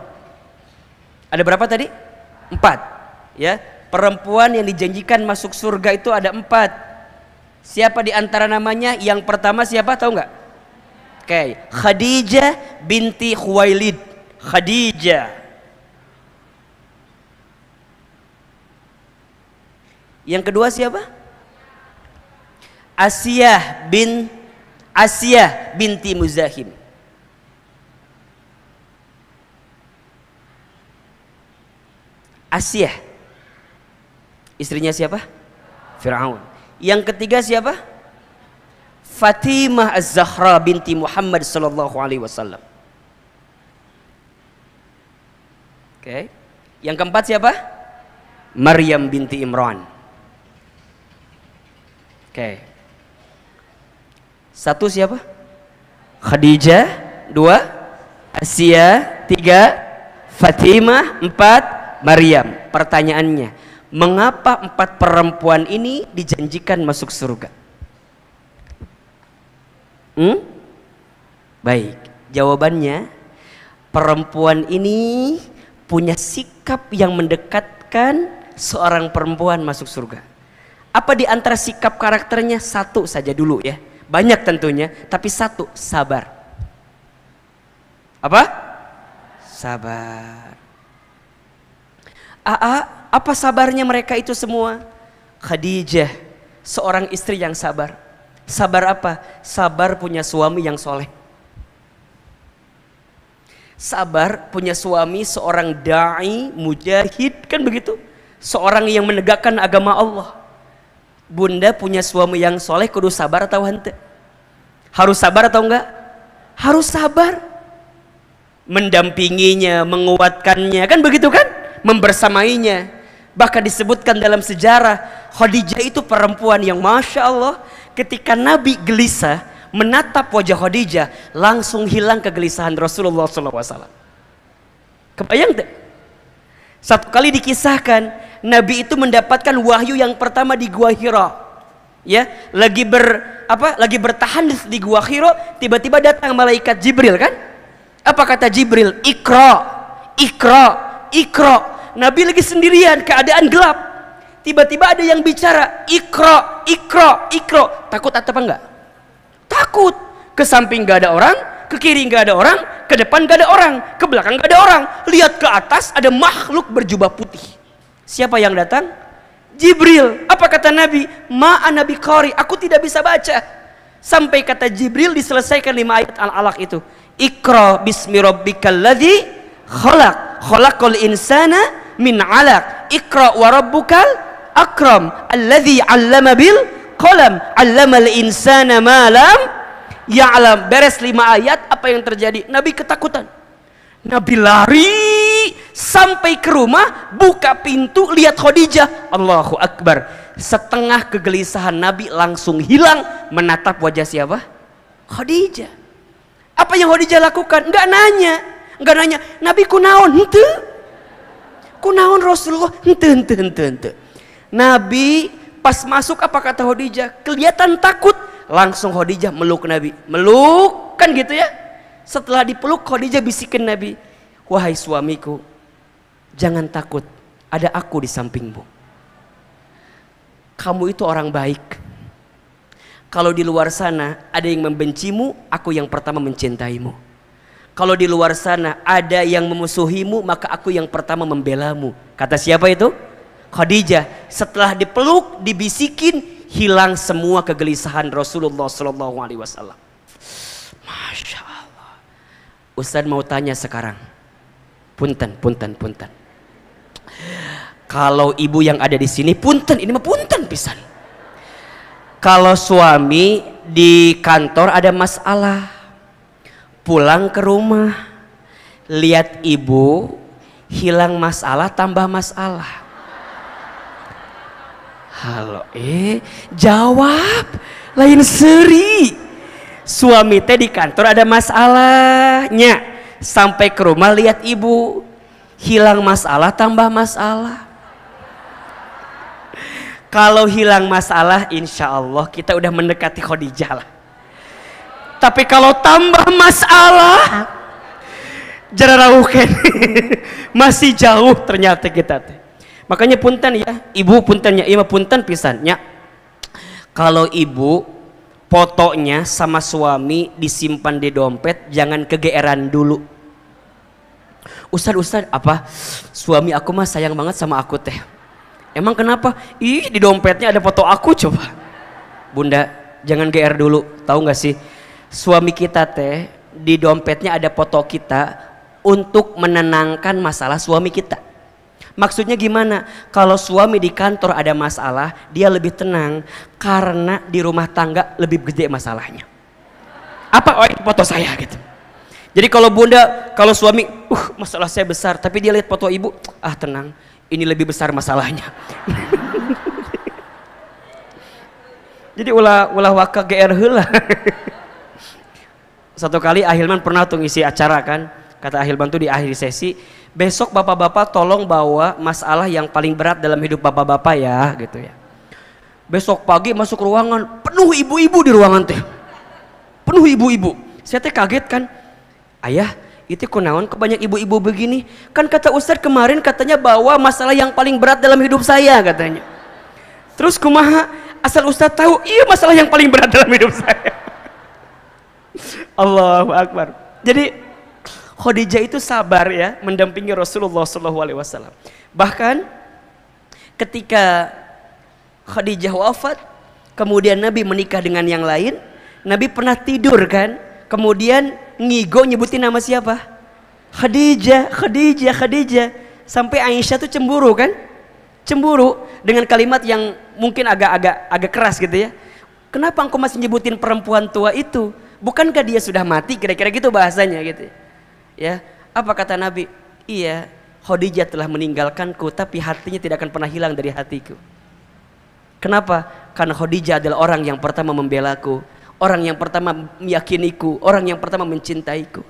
Ada berapa tadi? Empat. Ya, perempuan yang dijanjikan masuk surga itu ada empat. Siapa di antara namanya? Yang pertama siapa? Tahu nggak? Oke, okay. Khadijah binti Khuwailid. Khadijah. Yang kedua siapa? Asiyah bin Asiyah binti Muzahim. Asiyah. Istrinya siapa? Firaun. Yang ketiga siapa? Fatimah Az-Zahra binti Muhammad sallallahu alaihi wasallam. Oke. Okay. Yang keempat siapa? Maryam binti Imran. Oke. Okay. Satu siapa? Khadijah. Dua, Asia. Tiga, Fatimah. Empat, Maryam. Pertanyaannya, mengapa empat perempuan ini dijanjikan masuk surga? Hmm? Baik, jawabannya perempuan ini punya sikap yang mendekatkan seorang perempuan masuk surga. Apa di antara sikap karakternya? Satu saja dulu ya banyak tentunya, tapi satu, sabar. Apa? Sabar. Aa, apa sabarnya mereka itu semua? Khadijah, seorang istri yang sabar. Sabar apa? Sabar punya suami yang soleh. Sabar punya suami seorang da'i, mujahid, kan begitu? Seorang yang menegakkan agama Allah bunda punya suami yang soleh kudu sabar atau hente harus sabar atau enggak harus sabar mendampinginya menguatkannya kan begitu kan membersamainya bahkan disebutkan dalam sejarah Khadijah itu perempuan yang masya Allah ketika Nabi gelisah menatap wajah Khadijah langsung hilang kegelisahan Rasulullah SAW kebayang tak satu kali dikisahkan Nabi itu mendapatkan wahyu yang pertama di Gua Hira. Ya, lagi ber apa? Lagi bertahan di Gua Hira, tiba-tiba datang malaikat Jibril kan? Apa kata Jibril? Ikra, ikra, ikra. Nabi lagi sendirian, keadaan gelap. Tiba-tiba ada yang bicara, ikra, ikra, ikra. Takut atau apa enggak? Takut. Ke samping enggak ada orang, ke kiri nggak ada orang, ke depan nggak ada orang, ke belakang nggak ada orang. Lihat ke atas ada makhluk berjubah putih. Siapa yang datang? Jibril. Apa kata Nabi? Ma'an Nabi Qari. Aku tidak bisa baca. Sampai kata Jibril diselesaikan lima ayat al-alaq itu. Ikra bismi rabbikal ladzi khalaq. Khalaqal insana min alaq. Ikra wa rabbukal akram. Alladzi 'allama bil qalam. al insana ma lam Ya'lam beres lima ayat apa yang terjadi Nabi ketakutan Nabi lari sampai ke rumah buka pintu lihat Khadijah Allahu Akbar setengah kegelisahan Nabi langsung hilang menatap wajah siapa Khadijah apa yang Khadijah lakukan Enggak nanya enggak nanya Nabi kunaon henteu, kunaon Rasulullah henteu, henteu, henteu. Nabi pas masuk apa kata Khadijah kelihatan takut langsung Khadijah meluk Nabi. Meluk kan gitu ya. Setelah dipeluk Khadijah bisikin Nabi, "Wahai suamiku, jangan takut. Ada aku di sampingmu. Kamu itu orang baik. Kalau di luar sana ada yang membencimu, aku yang pertama mencintaimu." Kalau di luar sana ada yang memusuhimu, maka aku yang pertama membelamu. Kata siapa itu? Khadijah. Setelah dipeluk, dibisikin, hilang semua kegelisahan Rasulullah Shallallahu Alaihi Wasallam. Masya Allah. Ustaz mau tanya sekarang, punten, punten, punten. Kalau ibu yang ada di sini, punten, ini mah punten pisan. Kalau suami di kantor ada masalah, pulang ke rumah, lihat ibu hilang masalah tambah masalah halo eh jawab lain seri suami teh di kantor ada masalahnya sampai ke rumah lihat ibu hilang masalah tambah masalah kalau hilang masalah insya Allah kita udah mendekati Khadijah lah tapi kalau tambah masalah jarak [LAUGHS] masih jauh ternyata kita teh makanya punten ya ibu puntennya ima iya punten pisannya kalau ibu fotonya sama suami disimpan di dompet jangan kegeeran dulu Ustad Ustad apa suami aku mah sayang banget sama aku teh emang kenapa ih di dompetnya ada foto aku coba bunda jangan GR dulu tahu nggak sih suami kita teh di dompetnya ada foto kita untuk menenangkan masalah suami kita Maksudnya gimana? Kalau suami di kantor ada masalah, dia lebih tenang karena di rumah tangga lebih gede masalahnya. Apa oh ini foto saya gitu. Jadi kalau bunda, kalau suami, uh masalah saya besar, tapi dia lihat foto ibu, ah tenang, ini lebih besar masalahnya. [LAUGHS] Jadi ulah ulah waka GR lah. [LAUGHS] Satu kali Ahilman pernah tuh ngisi acara kan. Kata Ahilman tuh di akhir sesi, besok bapak-bapak tolong bawa masalah yang paling berat dalam hidup bapak-bapak ya gitu ya besok pagi masuk ruangan penuh ibu-ibu di ruangan teh penuh ibu-ibu saya teh kaget kan ayah itu kunaon kebanyak ibu-ibu begini kan kata Ustadz kemarin katanya bawa masalah yang paling berat dalam hidup saya katanya terus kumaha asal Ustadz tahu iya masalah yang paling berat dalam hidup saya [LAUGHS] Allahu Akbar jadi Khadijah itu sabar ya mendampingi Rasulullah SAW. Bahkan ketika Khadijah wafat, kemudian Nabi menikah dengan yang lain, Nabi pernah tidur kan? Kemudian ngigo nyebutin nama siapa? Khadijah, Khadijah, Khadijah. Sampai Aisyah tuh cemburu kan? Cemburu dengan kalimat yang mungkin agak-agak agak keras gitu ya. Kenapa engkau masih nyebutin perempuan tua itu? Bukankah dia sudah mati? Kira-kira gitu bahasanya gitu. Ya. Ya, apa kata Nabi? Iya, Khadijah telah meninggalkanku tapi hatinya tidak akan pernah hilang dari hatiku. Kenapa? Karena Khadijah adalah orang yang pertama membela membelaku, orang yang pertama meyakiniku, orang yang pertama mencintaiku.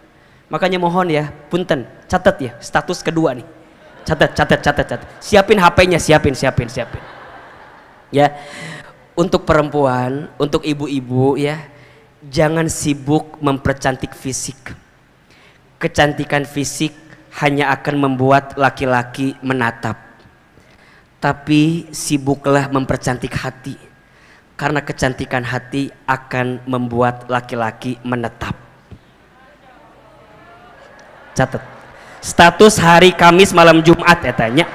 Makanya mohon ya, punten, catat ya, status kedua nih. Catat, catat, catat, catat. Siapin HP-nya, siapin, siapin, siapin. Ya. Untuk perempuan, untuk ibu-ibu ya, jangan sibuk mempercantik fisik Kecantikan fisik hanya akan membuat laki-laki menatap. Tapi sibuklah mempercantik hati. Karena kecantikan hati akan membuat laki-laki menetap. Catat. Status hari Kamis malam Jumat ya tanya.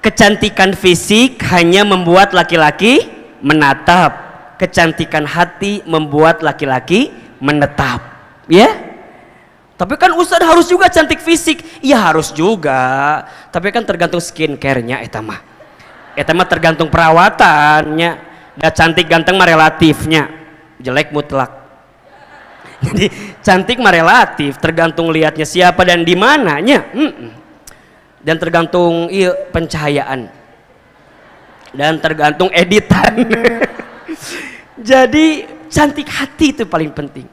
Kecantikan fisik hanya membuat laki-laki menatap kecantikan hati membuat laki-laki menetap ya tapi kan Ustadz harus juga cantik fisik ya harus juga tapi kan tergantung skincarenya etama etama tergantung perawatannya dan ya cantik ganteng mah relatifnya jelek mutlak [LAUGHS] jadi cantik mah relatif tergantung lihatnya siapa dan di mananya hmm. dan tergantung iya, pencahayaan dan tergantung editan [LAUGHS] Jadi cantik hati itu paling penting.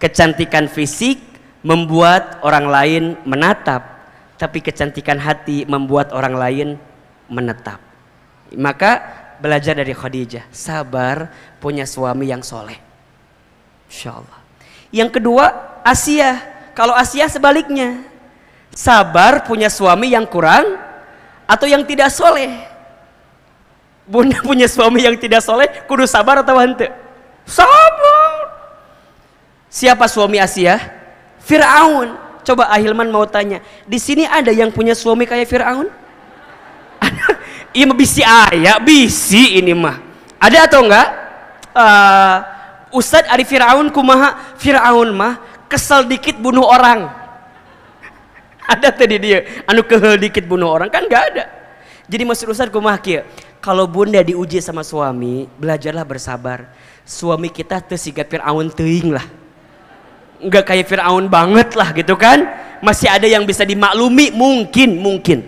Kecantikan fisik membuat orang lain menatap, tapi kecantikan hati membuat orang lain menetap. Maka belajar dari Khadijah, sabar punya suami yang soleh. Insya Allah. Yang kedua Asia, kalau Asia sebaliknya. Sabar punya suami yang kurang atau yang tidak soleh bunda punya suami yang tidak soleh kudu sabar atau hantu sabar siapa suami Asia Fir'aun coba Ahilman mau tanya di sini ada yang punya suami kayak Fir'aun [LAUGHS] Ima bisi ayah bisi ini mah ada atau enggak uh, Ustadz Ari Fir'aun kumaha Fir'aun mah kesel dikit bunuh orang [LAUGHS] ada tadi dia anu kehel dikit bunuh orang kan enggak ada jadi maksud Ustadz kumaha kia kalau bunda diuji sama suami, belajarlah bersabar. Suami kita tuh si Fir'aun teing lah. Enggak kayak Fir'aun banget lah gitu kan. Masih ada yang bisa dimaklumi, mungkin, mungkin.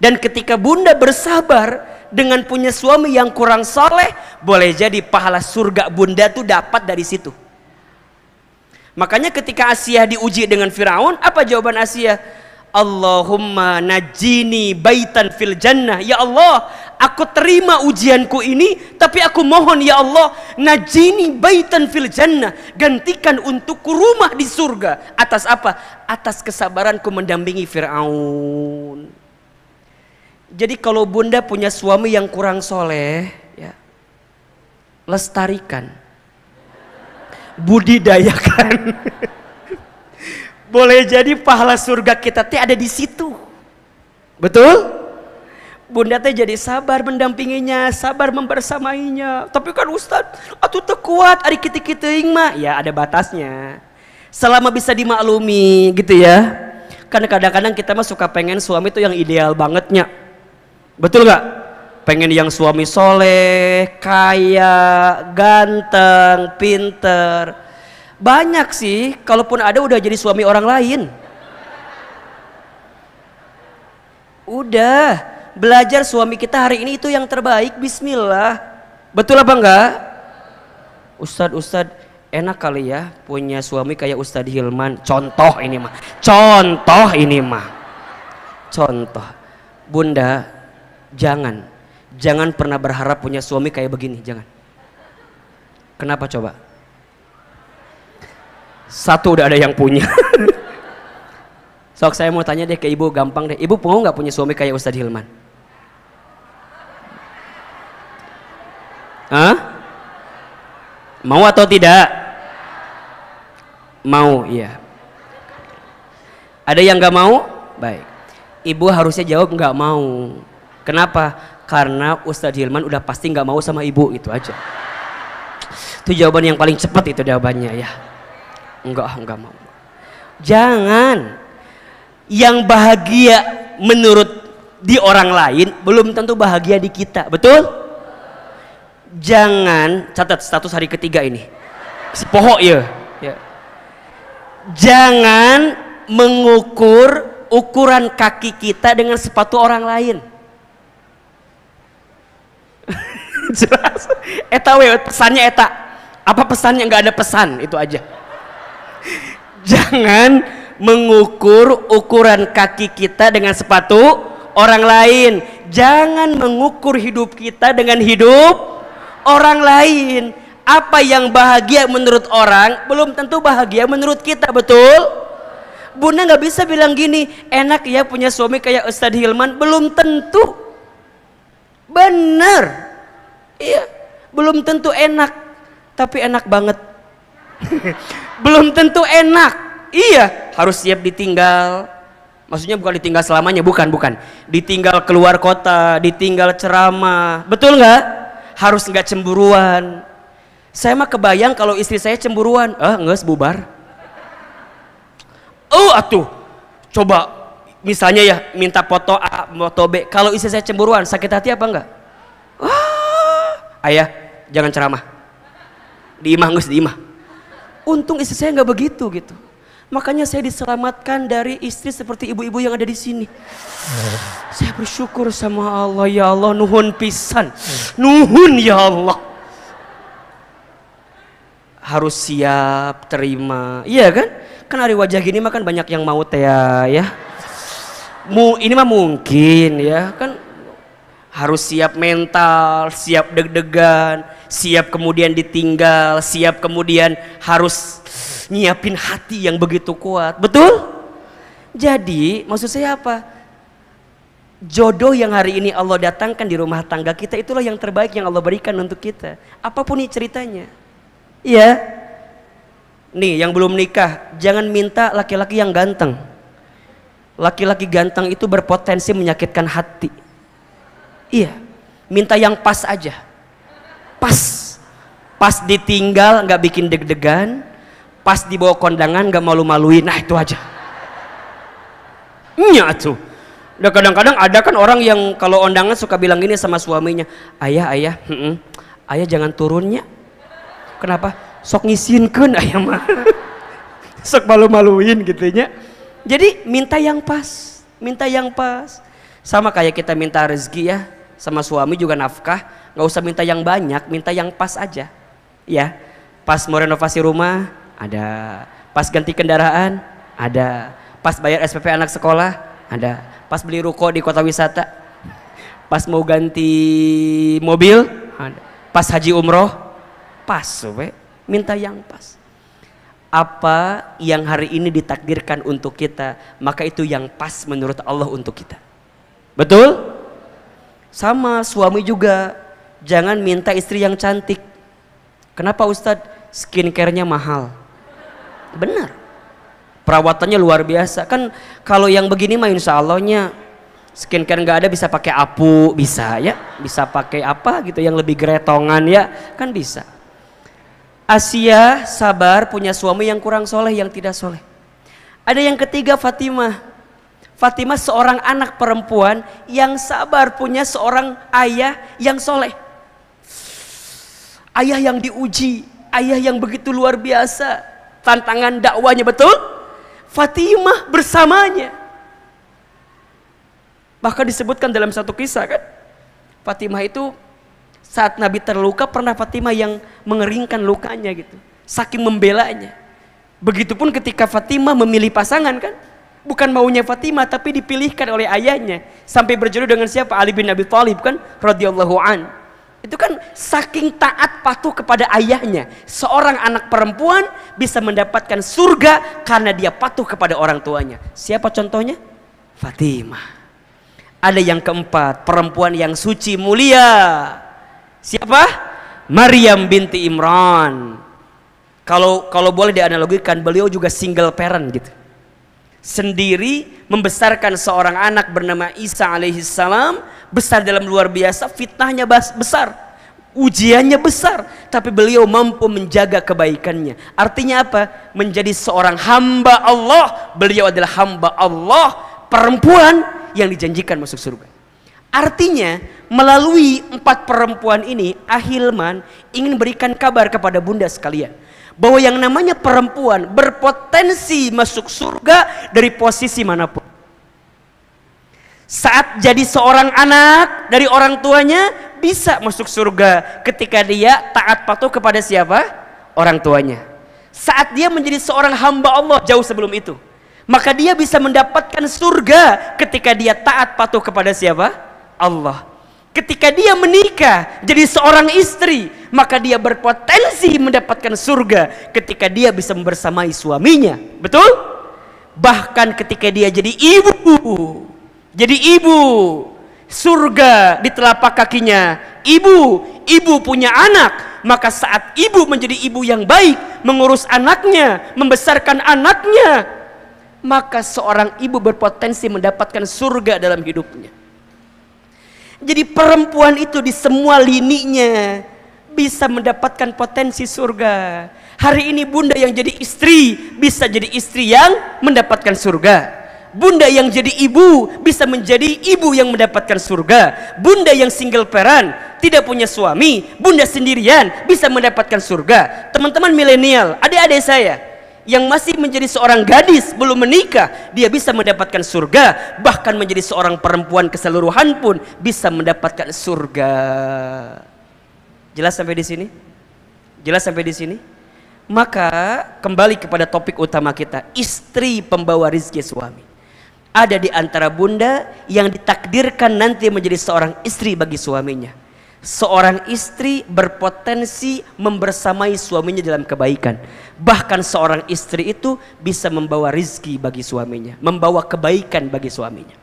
Dan ketika bunda bersabar dengan punya suami yang kurang soleh, boleh jadi pahala surga bunda tuh dapat dari situ. Makanya ketika Asia diuji dengan Fir'aun, apa jawaban Asia? Allahumma najini baitan fil jannah ya Allah aku terima ujianku ini tapi aku mohon ya Allah najini baitan fil jannah gantikan untukku rumah di surga atas apa atas kesabaranku mendampingi Firaun jadi kalau bunda punya suami yang kurang soleh ya lestarikan budidayakan [LAUGHS] Boleh jadi pahala surga kita teh ada di situ. Betul? Bunda teh jadi sabar mendampinginya, sabar mempersamainya. Tapi kan Ustad, atuh teu kuat ari kitu-kituing mah. Ya ada batasnya. Selama bisa dimaklumi gitu ya. Karena kadang-kadang kita mah suka pengen suami tuh yang ideal bangetnya. Betul nggak? Pengen yang suami soleh, kaya, ganteng, pinter banyak sih, kalaupun ada udah jadi suami orang lain. Udah, belajar suami kita hari ini itu yang terbaik, bismillah. Betul apa enggak? Ustadz, Ustadz, enak kali ya punya suami kayak Ustadz Hilman. Contoh ini mah, contoh ini mah. Contoh, Bunda, jangan, jangan pernah berharap punya suami kayak begini, jangan. Kenapa coba? Satu udah ada yang punya. [LAUGHS] Sok saya mau tanya deh ke ibu gampang deh. Ibu mau nggak punya suami kayak Ustadz Hilman? Hah? Mau atau tidak? Mau, iya. Ada yang nggak mau? Baik. Ibu harusnya jawab nggak mau. Kenapa? Karena Ustadz Hilman udah pasti nggak mau sama ibu itu aja. Itu jawaban yang paling cepat itu jawabannya ya. Enggak, enggak mau. Jangan. Yang bahagia menurut di orang lain belum tentu bahagia di kita, betul? Jangan catat status hari ketiga ini. Sepohok ya. ya. Jangan mengukur ukuran kaki kita dengan sepatu orang lain. [LAUGHS] Jelas. Eta we, pesannya eta. Apa pesannya nggak ada pesan itu aja. Jangan mengukur ukuran kaki kita dengan sepatu orang lain. Jangan mengukur hidup kita dengan hidup orang lain. Apa yang bahagia menurut orang belum tentu bahagia menurut kita, betul? Bunda nggak bisa bilang gini, enak ya punya suami kayak Ustadz Hilman, belum tentu. Benar. Iya, belum tentu enak, tapi enak banget. [LAUGHS] belum tentu enak iya harus siap ditinggal maksudnya bukan ditinggal selamanya bukan bukan ditinggal keluar kota ditinggal ceramah betul nggak harus nggak cemburuan saya mah kebayang kalau istri saya cemburuan eh nggak bubar oh atuh coba misalnya ya minta foto A, foto B. Kalau istri saya cemburuan, sakit hati apa enggak? Wah, ayah, jangan ceramah. Diimah nggak diimah untung istri saya nggak begitu gitu. Makanya saya diselamatkan dari istri seperti ibu-ibu yang ada di sini. Saya bersyukur sama Allah, ya Allah, nuhun pisan. Nuhun ya Allah. Harus siap terima. Iya kan? Kan hari wajah gini mah kan banyak yang mau teh ya. Mu ini mah mungkin ya, kan harus siap mental, siap deg-degan, siap kemudian ditinggal, siap kemudian harus nyiapin hati yang begitu kuat. Betul? Jadi, maksud saya apa? Jodoh yang hari ini Allah datangkan di rumah tangga kita itulah yang terbaik yang Allah berikan untuk kita. Apapun ceritanya. Iya. Nih, yang belum nikah, jangan minta laki-laki yang ganteng. Laki-laki ganteng itu berpotensi menyakitkan hati Iya, minta yang pas aja. Pas. Pas ditinggal nggak bikin deg-degan, pas dibawa kondangan nggak malu-maluin. Nah, itu aja. Nya tuh. Nah, kadang-kadang ada kan orang yang kalau undangan suka bilang gini sama suaminya, "Ayah, ayah, hmm, ayah jangan turunnya." Kenapa? Sok ngisin kun ayah mah. [LAUGHS] Sok malu-maluin gitu nya. Jadi minta yang pas, minta yang pas. Sama kayak kita minta rezeki ya, sama suami juga nafkah nggak usah minta yang banyak minta yang pas aja ya pas mau renovasi rumah ada pas ganti kendaraan ada pas bayar SPP anak sekolah ada pas beli ruko di kota wisata pas mau ganti mobil ada pas haji umroh pas sobe minta yang pas apa yang hari ini ditakdirkan untuk kita maka itu yang pas menurut Allah untuk kita betul sama suami juga, jangan minta istri yang cantik. Kenapa Ustadz? skincarenya mahal. Benar. Perawatannya luar biasa. Kan kalau yang begini mah insya Allahnya skincare nggak ada bisa pakai apu bisa ya bisa pakai apa gitu yang lebih geretongan ya kan bisa Asia sabar punya suami yang kurang soleh yang tidak soleh ada yang ketiga Fatimah Fatimah seorang anak perempuan yang sabar punya seorang ayah yang soleh. Ayah yang diuji, ayah yang begitu luar biasa. Tantangan dakwanya betul? Fatimah bersamanya. Bahkan disebutkan dalam satu kisah kan. Fatimah itu saat Nabi terluka pernah Fatimah yang mengeringkan lukanya gitu. Saking membelanya. Begitupun ketika Fatimah memilih pasangan kan bukan maunya Fatimah tapi dipilihkan oleh ayahnya sampai berjodoh dengan siapa Ali bin Abi Thalib kan radhiyallahu an itu kan saking taat patuh kepada ayahnya seorang anak perempuan bisa mendapatkan surga karena dia patuh kepada orang tuanya siapa contohnya Fatimah ada yang keempat perempuan yang suci mulia siapa Maryam binti Imran kalau kalau boleh dianalogikan beliau juga single parent gitu sendiri membesarkan seorang anak bernama Isa alaihi salam besar dalam luar biasa fitnahnya besar ujiannya besar tapi beliau mampu menjaga kebaikannya artinya apa menjadi seorang hamba Allah beliau adalah hamba Allah perempuan yang dijanjikan masuk surga artinya melalui empat perempuan ini Ahilman ingin berikan kabar kepada bunda sekalian bahwa yang namanya perempuan berpotensi masuk surga dari posisi manapun. Saat jadi seorang anak dari orang tuanya bisa masuk surga ketika dia taat patuh kepada siapa? Orang tuanya. Saat dia menjadi seorang hamba Allah jauh sebelum itu, maka dia bisa mendapatkan surga ketika dia taat patuh kepada siapa? Allah. Ketika dia menikah jadi seorang istri, maka dia berpotensi mendapatkan surga ketika dia bisa bersamai suaminya. Betul? Bahkan ketika dia jadi ibu, jadi ibu, surga di telapak kakinya. Ibu, ibu punya anak, maka saat ibu menjadi ibu yang baik, mengurus anaknya, membesarkan anaknya, maka seorang ibu berpotensi mendapatkan surga dalam hidupnya. Jadi perempuan itu di semua lininya bisa mendapatkan potensi surga. Hari ini bunda yang jadi istri bisa jadi istri yang mendapatkan surga. Bunda yang jadi ibu bisa menjadi ibu yang mendapatkan surga. Bunda yang single parent tidak punya suami, bunda sendirian bisa mendapatkan surga. Teman-teman milenial, adik-adik saya, yang masih menjadi seorang gadis belum menikah dia bisa mendapatkan surga bahkan menjadi seorang perempuan keseluruhan pun bisa mendapatkan surga jelas sampai di sini jelas sampai di sini maka kembali kepada topik utama kita istri pembawa rizki suami ada di antara bunda yang ditakdirkan nanti menjadi seorang istri bagi suaminya Seorang istri berpotensi membersamai suaminya dalam kebaikan. Bahkan seorang istri itu bisa membawa rizki bagi suaminya. Membawa kebaikan bagi suaminya.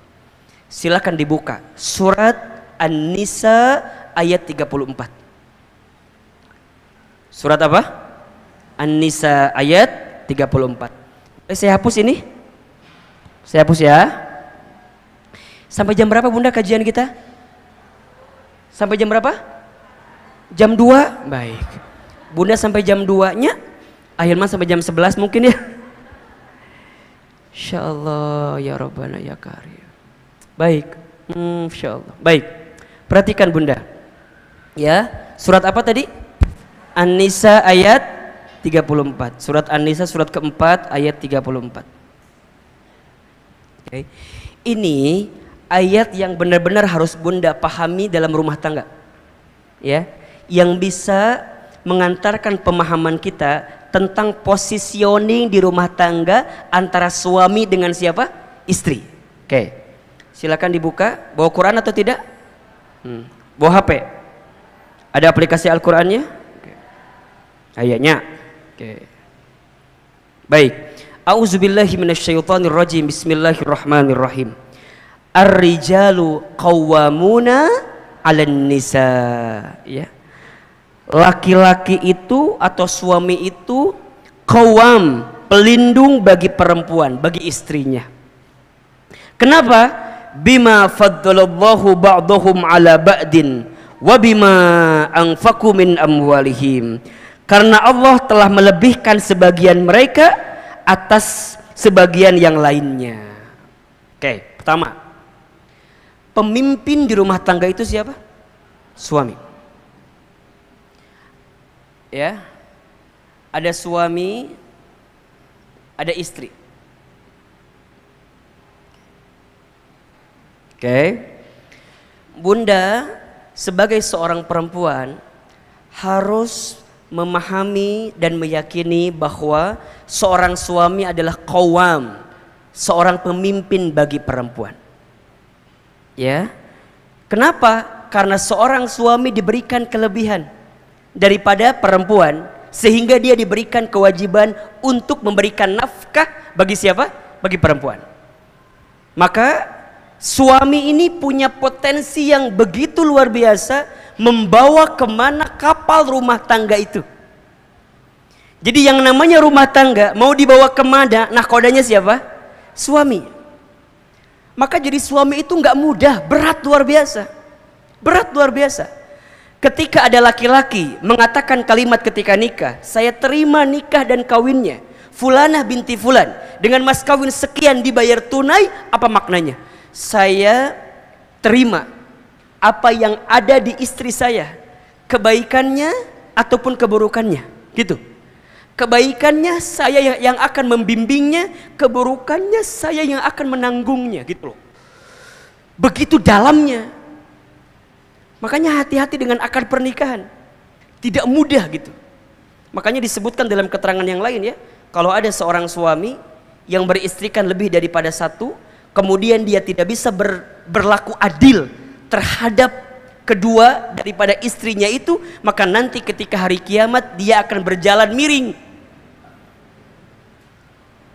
Silahkan dibuka. Surat An-Nisa ayat 34. Surat apa? An-Nisa ayat 34. Eh, saya hapus ini. Saya hapus ya. Sampai jam berapa bunda kajian kita? Sampai jam berapa? Jam 2? Baik. Bunda sampai jam 2-nya, Akhirnya sampai jam 11 mungkin ya. Insya Allah ya Rabbana ya Karim. Baik. Hmm, insya Allah. Baik. Perhatikan Bunda. Ya, surat apa tadi? An-Nisa ayat 34. Surat An-Nisa surat keempat ayat 34. Okay. Ini ayat yang benar-benar harus bunda pahami dalam rumah tangga ya yang bisa mengantarkan pemahaman kita tentang positioning di rumah tangga antara suami dengan siapa istri oke silakan dibuka bawa Quran atau tidak hmm. bawa HP ada aplikasi Al-Qurannya ayatnya oke baik baik A'udzubillahiminasyaitonirrojim Bismillahirrahmanirrahim Ar-rijalu qawwamuna 'alan nisa. Ya. Laki-laki itu atau suami itu qawwam pelindung bagi perempuan, bagi istrinya. Kenapa? Bima faddalallahu ba'dahum 'ala ba'din wa bima anfaqu min amwalihim. Karena Allah telah melebihkan sebagian mereka atas sebagian yang lainnya. Oke, okay, pertama pemimpin di rumah tangga itu siapa? Suami. Ya. Ada suami, ada istri. Oke. Bunda sebagai seorang perempuan harus memahami dan meyakini bahwa seorang suami adalah kawam, seorang pemimpin bagi perempuan. Ya. Kenapa? Karena seorang suami diberikan kelebihan daripada perempuan sehingga dia diberikan kewajiban untuk memberikan nafkah bagi siapa? Bagi perempuan. Maka suami ini punya potensi yang begitu luar biasa membawa kemana kapal rumah tangga itu. Jadi yang namanya rumah tangga mau dibawa kemana? Nah kodanya siapa? Suami. Maka jadi suami itu nggak mudah, berat luar biasa. Berat luar biasa. Ketika ada laki-laki mengatakan kalimat ketika nikah, saya terima nikah dan kawinnya. Fulanah binti Fulan dengan mas kawin sekian dibayar tunai, apa maknanya? Saya terima apa yang ada di istri saya, kebaikannya ataupun keburukannya. Gitu. Kebaikannya saya yang akan membimbingnya, keburukannya saya yang akan menanggungnya gitu loh. Begitu dalamnya. Makanya hati-hati dengan akad pernikahan. Tidak mudah gitu. Makanya disebutkan dalam keterangan yang lain ya, kalau ada seorang suami yang beristrikan lebih daripada satu, kemudian dia tidak bisa ber, berlaku adil terhadap kedua daripada istrinya itu, maka nanti ketika hari kiamat dia akan berjalan miring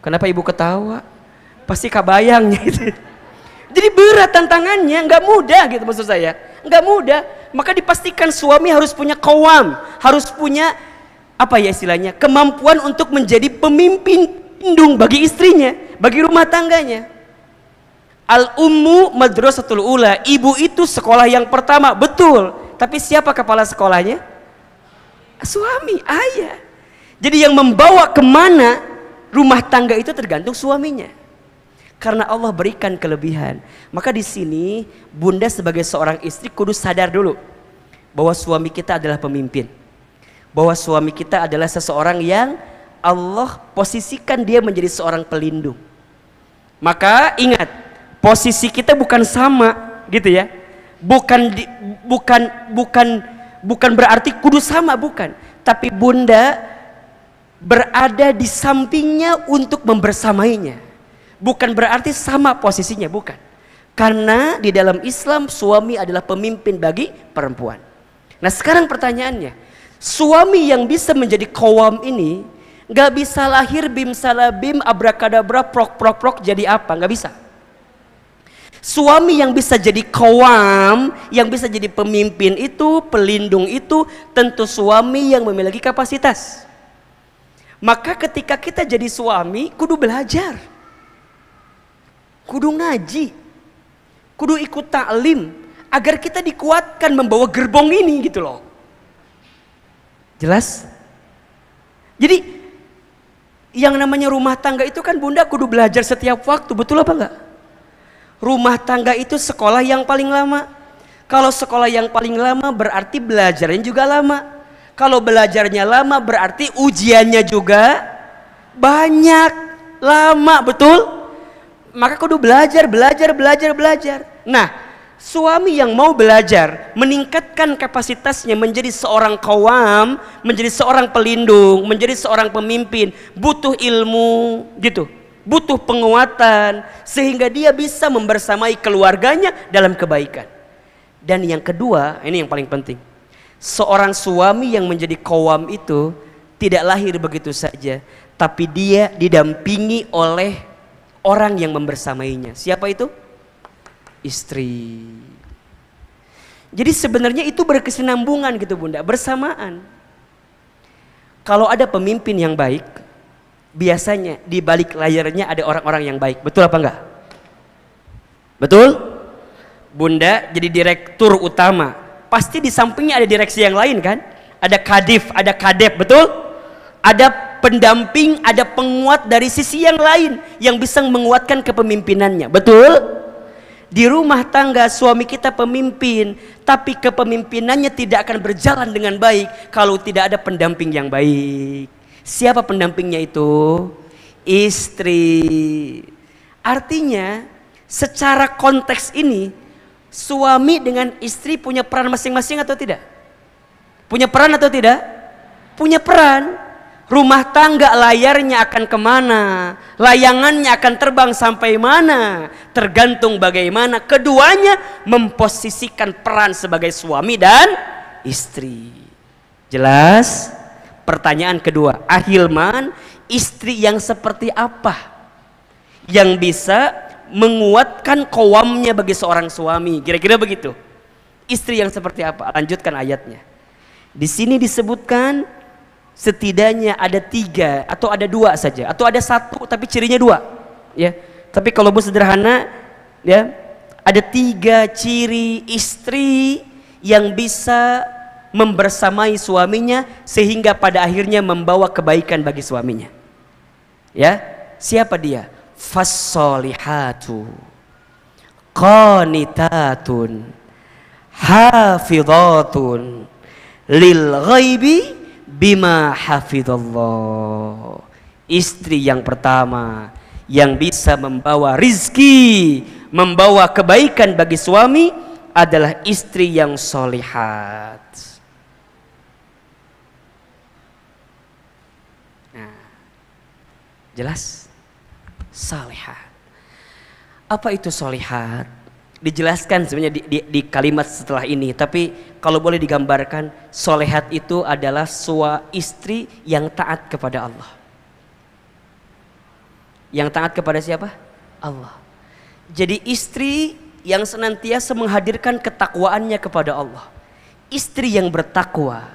Kenapa ibu ketawa? Pasti kabayangnya [LAUGHS] itu. Jadi berat tantangannya, nggak mudah gitu maksud saya. Nggak mudah. Maka dipastikan suami harus punya kawam, harus punya apa ya istilahnya, kemampuan untuk menjadi pemimpin indung bagi istrinya, bagi rumah tangganya. Al ummu madrasatul ula, ibu itu sekolah yang pertama, betul. Tapi siapa kepala sekolahnya? Suami, ayah. Jadi yang membawa kemana rumah tangga itu tergantung suaminya. Karena Allah berikan kelebihan. Maka di sini bunda sebagai seorang istri kudus sadar dulu bahwa suami kita adalah pemimpin. Bahwa suami kita adalah seseorang yang Allah posisikan dia menjadi seorang pelindung. Maka ingat, posisi kita bukan sama gitu ya. Bukan bukan bukan bukan berarti kudus sama bukan, tapi bunda berada di sampingnya untuk membersamainya. Bukan berarti sama posisinya, bukan. Karena di dalam Islam suami adalah pemimpin bagi perempuan. Nah sekarang pertanyaannya, suami yang bisa menjadi kawam ini gak bisa lahir bim salabim abrakadabra prok prok prok jadi apa? Gak bisa. Suami yang bisa jadi kawam, yang bisa jadi pemimpin itu, pelindung itu, tentu suami yang memiliki kapasitas. Maka ketika kita jadi suami, kudu belajar. Kudu ngaji. Kudu ikut taklim agar kita dikuatkan membawa gerbong ini gitu loh. Jelas? Jadi yang namanya rumah tangga itu kan Bunda kudu belajar setiap waktu, betul apa enggak? Rumah tangga itu sekolah yang paling lama. Kalau sekolah yang paling lama berarti belajarnya juga lama. Kalau belajarnya lama berarti ujiannya juga banyak, lama, betul? Maka kudu belajar, belajar, belajar, belajar. Nah, suami yang mau belajar meningkatkan kapasitasnya menjadi seorang kawam, menjadi seorang pelindung, menjadi seorang pemimpin, butuh ilmu, gitu butuh penguatan sehingga dia bisa membersamai keluarganya dalam kebaikan. Dan yang kedua, ini yang paling penting seorang suami yang menjadi kawam itu tidak lahir begitu saja, tapi dia didampingi oleh orang yang membersamainya. Siapa itu? Istri. Jadi sebenarnya itu berkesinambungan gitu Bunda, bersamaan. Kalau ada pemimpin yang baik, biasanya di balik layarnya ada orang-orang yang baik. Betul apa enggak? Betul? Bunda jadi direktur utama pasti di sampingnya ada direksi yang lain kan? Ada kadif, ada kadep, betul? Ada pendamping, ada penguat dari sisi yang lain yang bisa menguatkan kepemimpinannya, betul? Di rumah tangga suami kita pemimpin, tapi kepemimpinannya tidak akan berjalan dengan baik kalau tidak ada pendamping yang baik. Siapa pendampingnya itu? Istri. Artinya, secara konteks ini suami dengan istri punya peran masing-masing atau tidak? Punya peran atau tidak? Punya peran. Rumah tangga layarnya akan kemana? Layangannya akan terbang sampai mana? Tergantung bagaimana keduanya memposisikan peran sebagai suami dan istri. Jelas? Pertanyaan kedua, Ahilman, istri yang seperti apa? Yang bisa menguatkan kawamnya bagi seorang suami. Kira-kira begitu. Istri yang seperti apa? Lanjutkan ayatnya. Di sini disebutkan setidaknya ada tiga atau ada dua saja atau ada satu tapi cirinya dua ya tapi kalau bu sederhana ya ada tiga ciri istri yang bisa membersamai suaminya sehingga pada akhirnya membawa kebaikan bagi suaminya ya siapa dia fassolihatu qanitatun hafidhatun lil ghaibi bima hafidhallah istri yang pertama yang bisa membawa rizki membawa kebaikan bagi suami adalah istri yang solihat nah, jelas salihah. Apa itu solehat? Dijelaskan sebenarnya di, di, di kalimat setelah ini, tapi kalau boleh digambarkan, solehat itu adalah sua istri yang taat kepada Allah. Yang taat kepada siapa? Allah. Jadi istri yang senantiasa menghadirkan ketakwaannya kepada Allah. Istri yang bertakwa,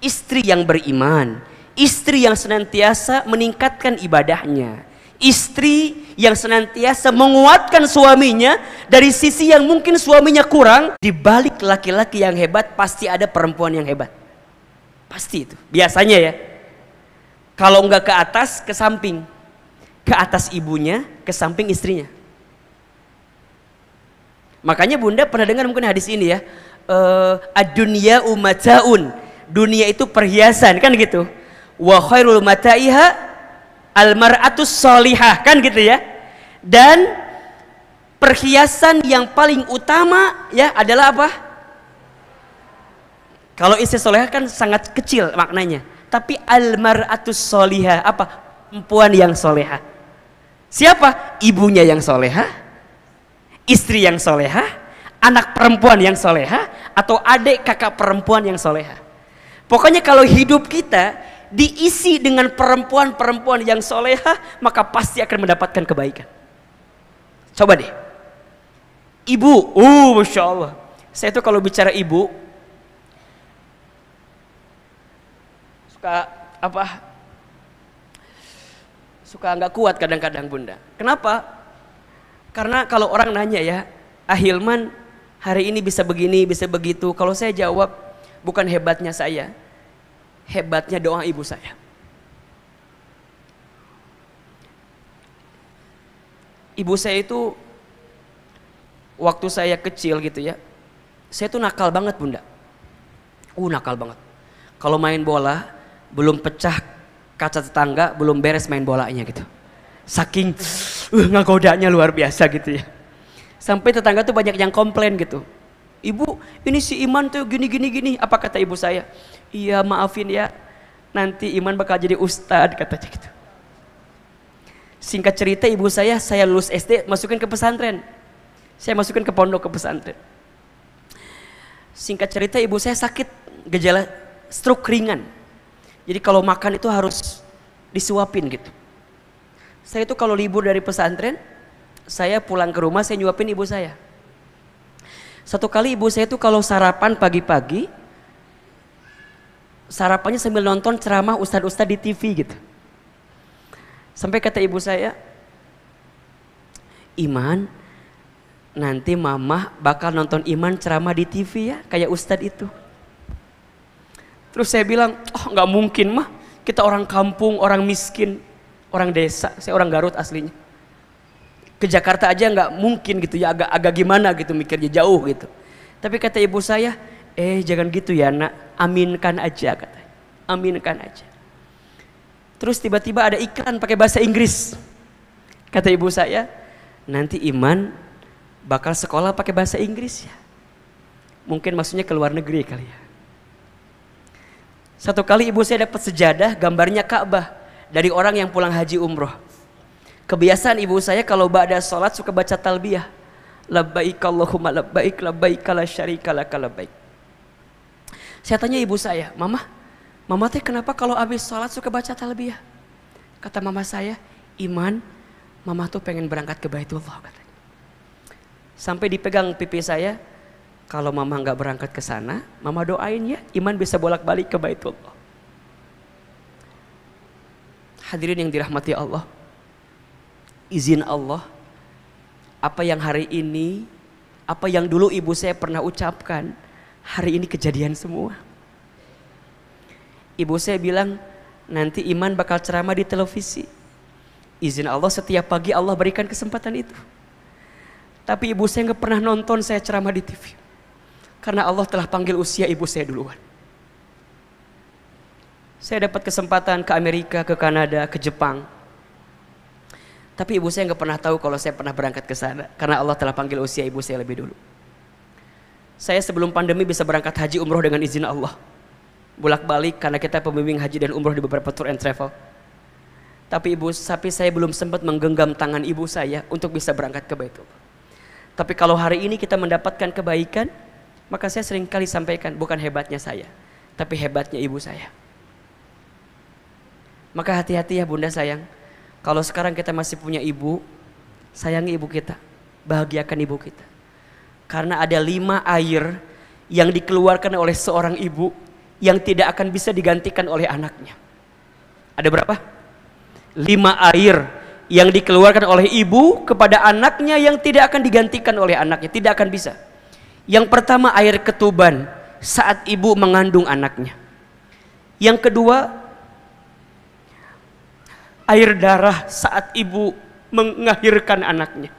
istri yang beriman, istri yang senantiasa meningkatkan ibadahnya, istri yang senantiasa menguatkan suaminya dari sisi yang mungkin suaminya kurang di balik laki-laki yang hebat pasti ada perempuan yang hebat pasti itu biasanya ya kalau nggak ke atas ke samping ke atas ibunya ke samping istrinya makanya bunda pernah dengar mungkin hadis ini ya uh, eh, adunia umataun dunia itu perhiasan kan gitu wa khairul mataiha Almaratus solihah kan gitu ya. Dan perhiasan yang paling utama ya adalah apa? Kalau istri solihah kan sangat kecil maknanya. Tapi almaratus solihah apa? Perempuan yang solihah Siapa? Ibunya yang solihah istri yang solehah, anak perempuan yang solehah, atau adik kakak perempuan yang solehah. Pokoknya kalau hidup kita diisi dengan perempuan-perempuan yang soleha, maka pasti akan mendapatkan kebaikan. Coba deh, ibu, uh, masya Allah. Saya itu kalau bicara ibu, suka apa? Suka nggak kuat kadang-kadang bunda. Kenapa? Karena kalau orang nanya ya, Ahilman hari ini bisa begini, bisa begitu. Kalau saya jawab, bukan hebatnya saya, hebatnya doa ibu saya. Ibu saya itu waktu saya kecil gitu ya, saya tuh nakal banget bunda. Uh nakal banget. Kalau main bola belum pecah kaca tetangga belum beres main bolanya gitu. Saking uh ngagodanya luar biasa gitu ya. Sampai tetangga tuh banyak yang komplain gitu. Ibu, ini si Iman tuh gini gini gini. Apa kata ibu saya? iya maafin ya nanti Iman bakal jadi ustad katanya gitu singkat cerita ibu saya saya lulus SD masukin ke pesantren saya masukin ke pondok ke pesantren singkat cerita ibu saya sakit gejala stroke ringan jadi kalau makan itu harus disuapin gitu saya itu kalau libur dari pesantren saya pulang ke rumah saya nyuapin ibu saya satu kali ibu saya itu kalau sarapan pagi-pagi sarapannya sambil nonton ceramah ustadz-ustadz di TV gitu. Sampai kata ibu saya, Iman, nanti mama bakal nonton Iman ceramah di TV ya, kayak ustadz itu. Terus saya bilang, oh nggak mungkin mah, kita orang kampung, orang miskin, orang desa, saya orang Garut aslinya. Ke Jakarta aja nggak mungkin gitu ya, agak agak gimana gitu mikirnya jauh gitu. Tapi kata ibu saya, eh jangan gitu ya nak, Aminkan aja katanya. Aminkan aja. Terus tiba-tiba ada iklan pakai bahasa Inggris. Kata ibu saya, nanti Iman bakal sekolah pakai bahasa Inggris ya. Mungkin maksudnya ke luar negeri kali ya. Satu kali ibu saya dapat sejadah gambarnya Ka'bah dari orang yang pulang haji umroh. Kebiasaan ibu saya kalau ba'da sholat suka baca talbiyah. Labbaik Allahumma labbaik labbaik la syarika laka labbaik. Saya tanya ibu saya, Mama, Mama teh kenapa kalau habis sholat suka baca talbiyah? Kata mama saya, Iman, Mama tuh pengen berangkat ke Baitullah katanya. Sampai dipegang pipi saya, kalau Mama nggak berangkat ke sana, Mama doain ya, Iman bisa bolak-balik ke Baitullah. Hadirin yang dirahmati Allah, izin Allah, apa yang hari ini, apa yang dulu ibu saya pernah ucapkan, Hari ini kejadian semua. Ibu saya bilang, nanti Iman bakal ceramah di televisi. Izin Allah setiap pagi Allah berikan kesempatan itu. Tapi ibu saya nggak pernah nonton saya ceramah di TV. Karena Allah telah panggil usia ibu saya duluan. Saya dapat kesempatan ke Amerika, ke Kanada, ke Jepang. Tapi ibu saya nggak pernah tahu kalau saya pernah berangkat ke sana. Karena Allah telah panggil usia ibu saya lebih dulu. Saya sebelum pandemi bisa berangkat haji umroh dengan izin Allah. Bolak-balik karena kita pembimbing haji dan umroh di beberapa tour and travel. Tapi ibu, tapi saya belum sempat menggenggam tangan ibu saya untuk bisa berangkat ke baitul Tapi kalau hari ini kita mendapatkan kebaikan, maka saya sering kali sampaikan bukan hebatnya saya, tapi hebatnya ibu saya. Maka hati-hati ya bunda sayang. Kalau sekarang kita masih punya ibu, sayangi ibu kita, bahagiakan ibu kita. Karena ada lima air yang dikeluarkan oleh seorang ibu yang tidak akan bisa digantikan oleh anaknya. Ada berapa? Lima air yang dikeluarkan oleh ibu kepada anaknya yang tidak akan digantikan oleh anaknya, tidak akan bisa. Yang pertama air ketuban saat ibu mengandung anaknya. Yang kedua air darah saat ibu mengakhirkan anaknya.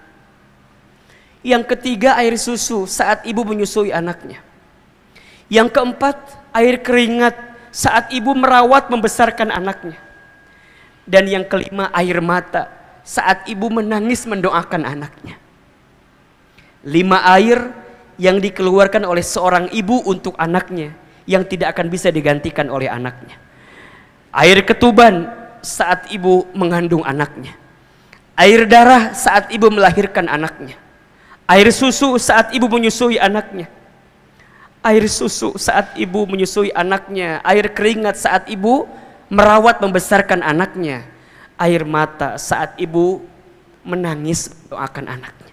Yang ketiga air susu saat ibu menyusui anaknya. Yang keempat air keringat saat ibu merawat membesarkan anaknya. Dan yang kelima air mata saat ibu menangis mendoakan anaknya. Lima air yang dikeluarkan oleh seorang ibu untuk anaknya yang tidak akan bisa digantikan oleh anaknya. Air ketuban saat ibu mengandung anaknya. Air darah saat ibu melahirkan anaknya Air susu saat ibu menyusui anaknya. Air susu saat ibu menyusui anaknya. Air keringat saat ibu merawat membesarkan anaknya. Air mata saat ibu menangis doakan anaknya.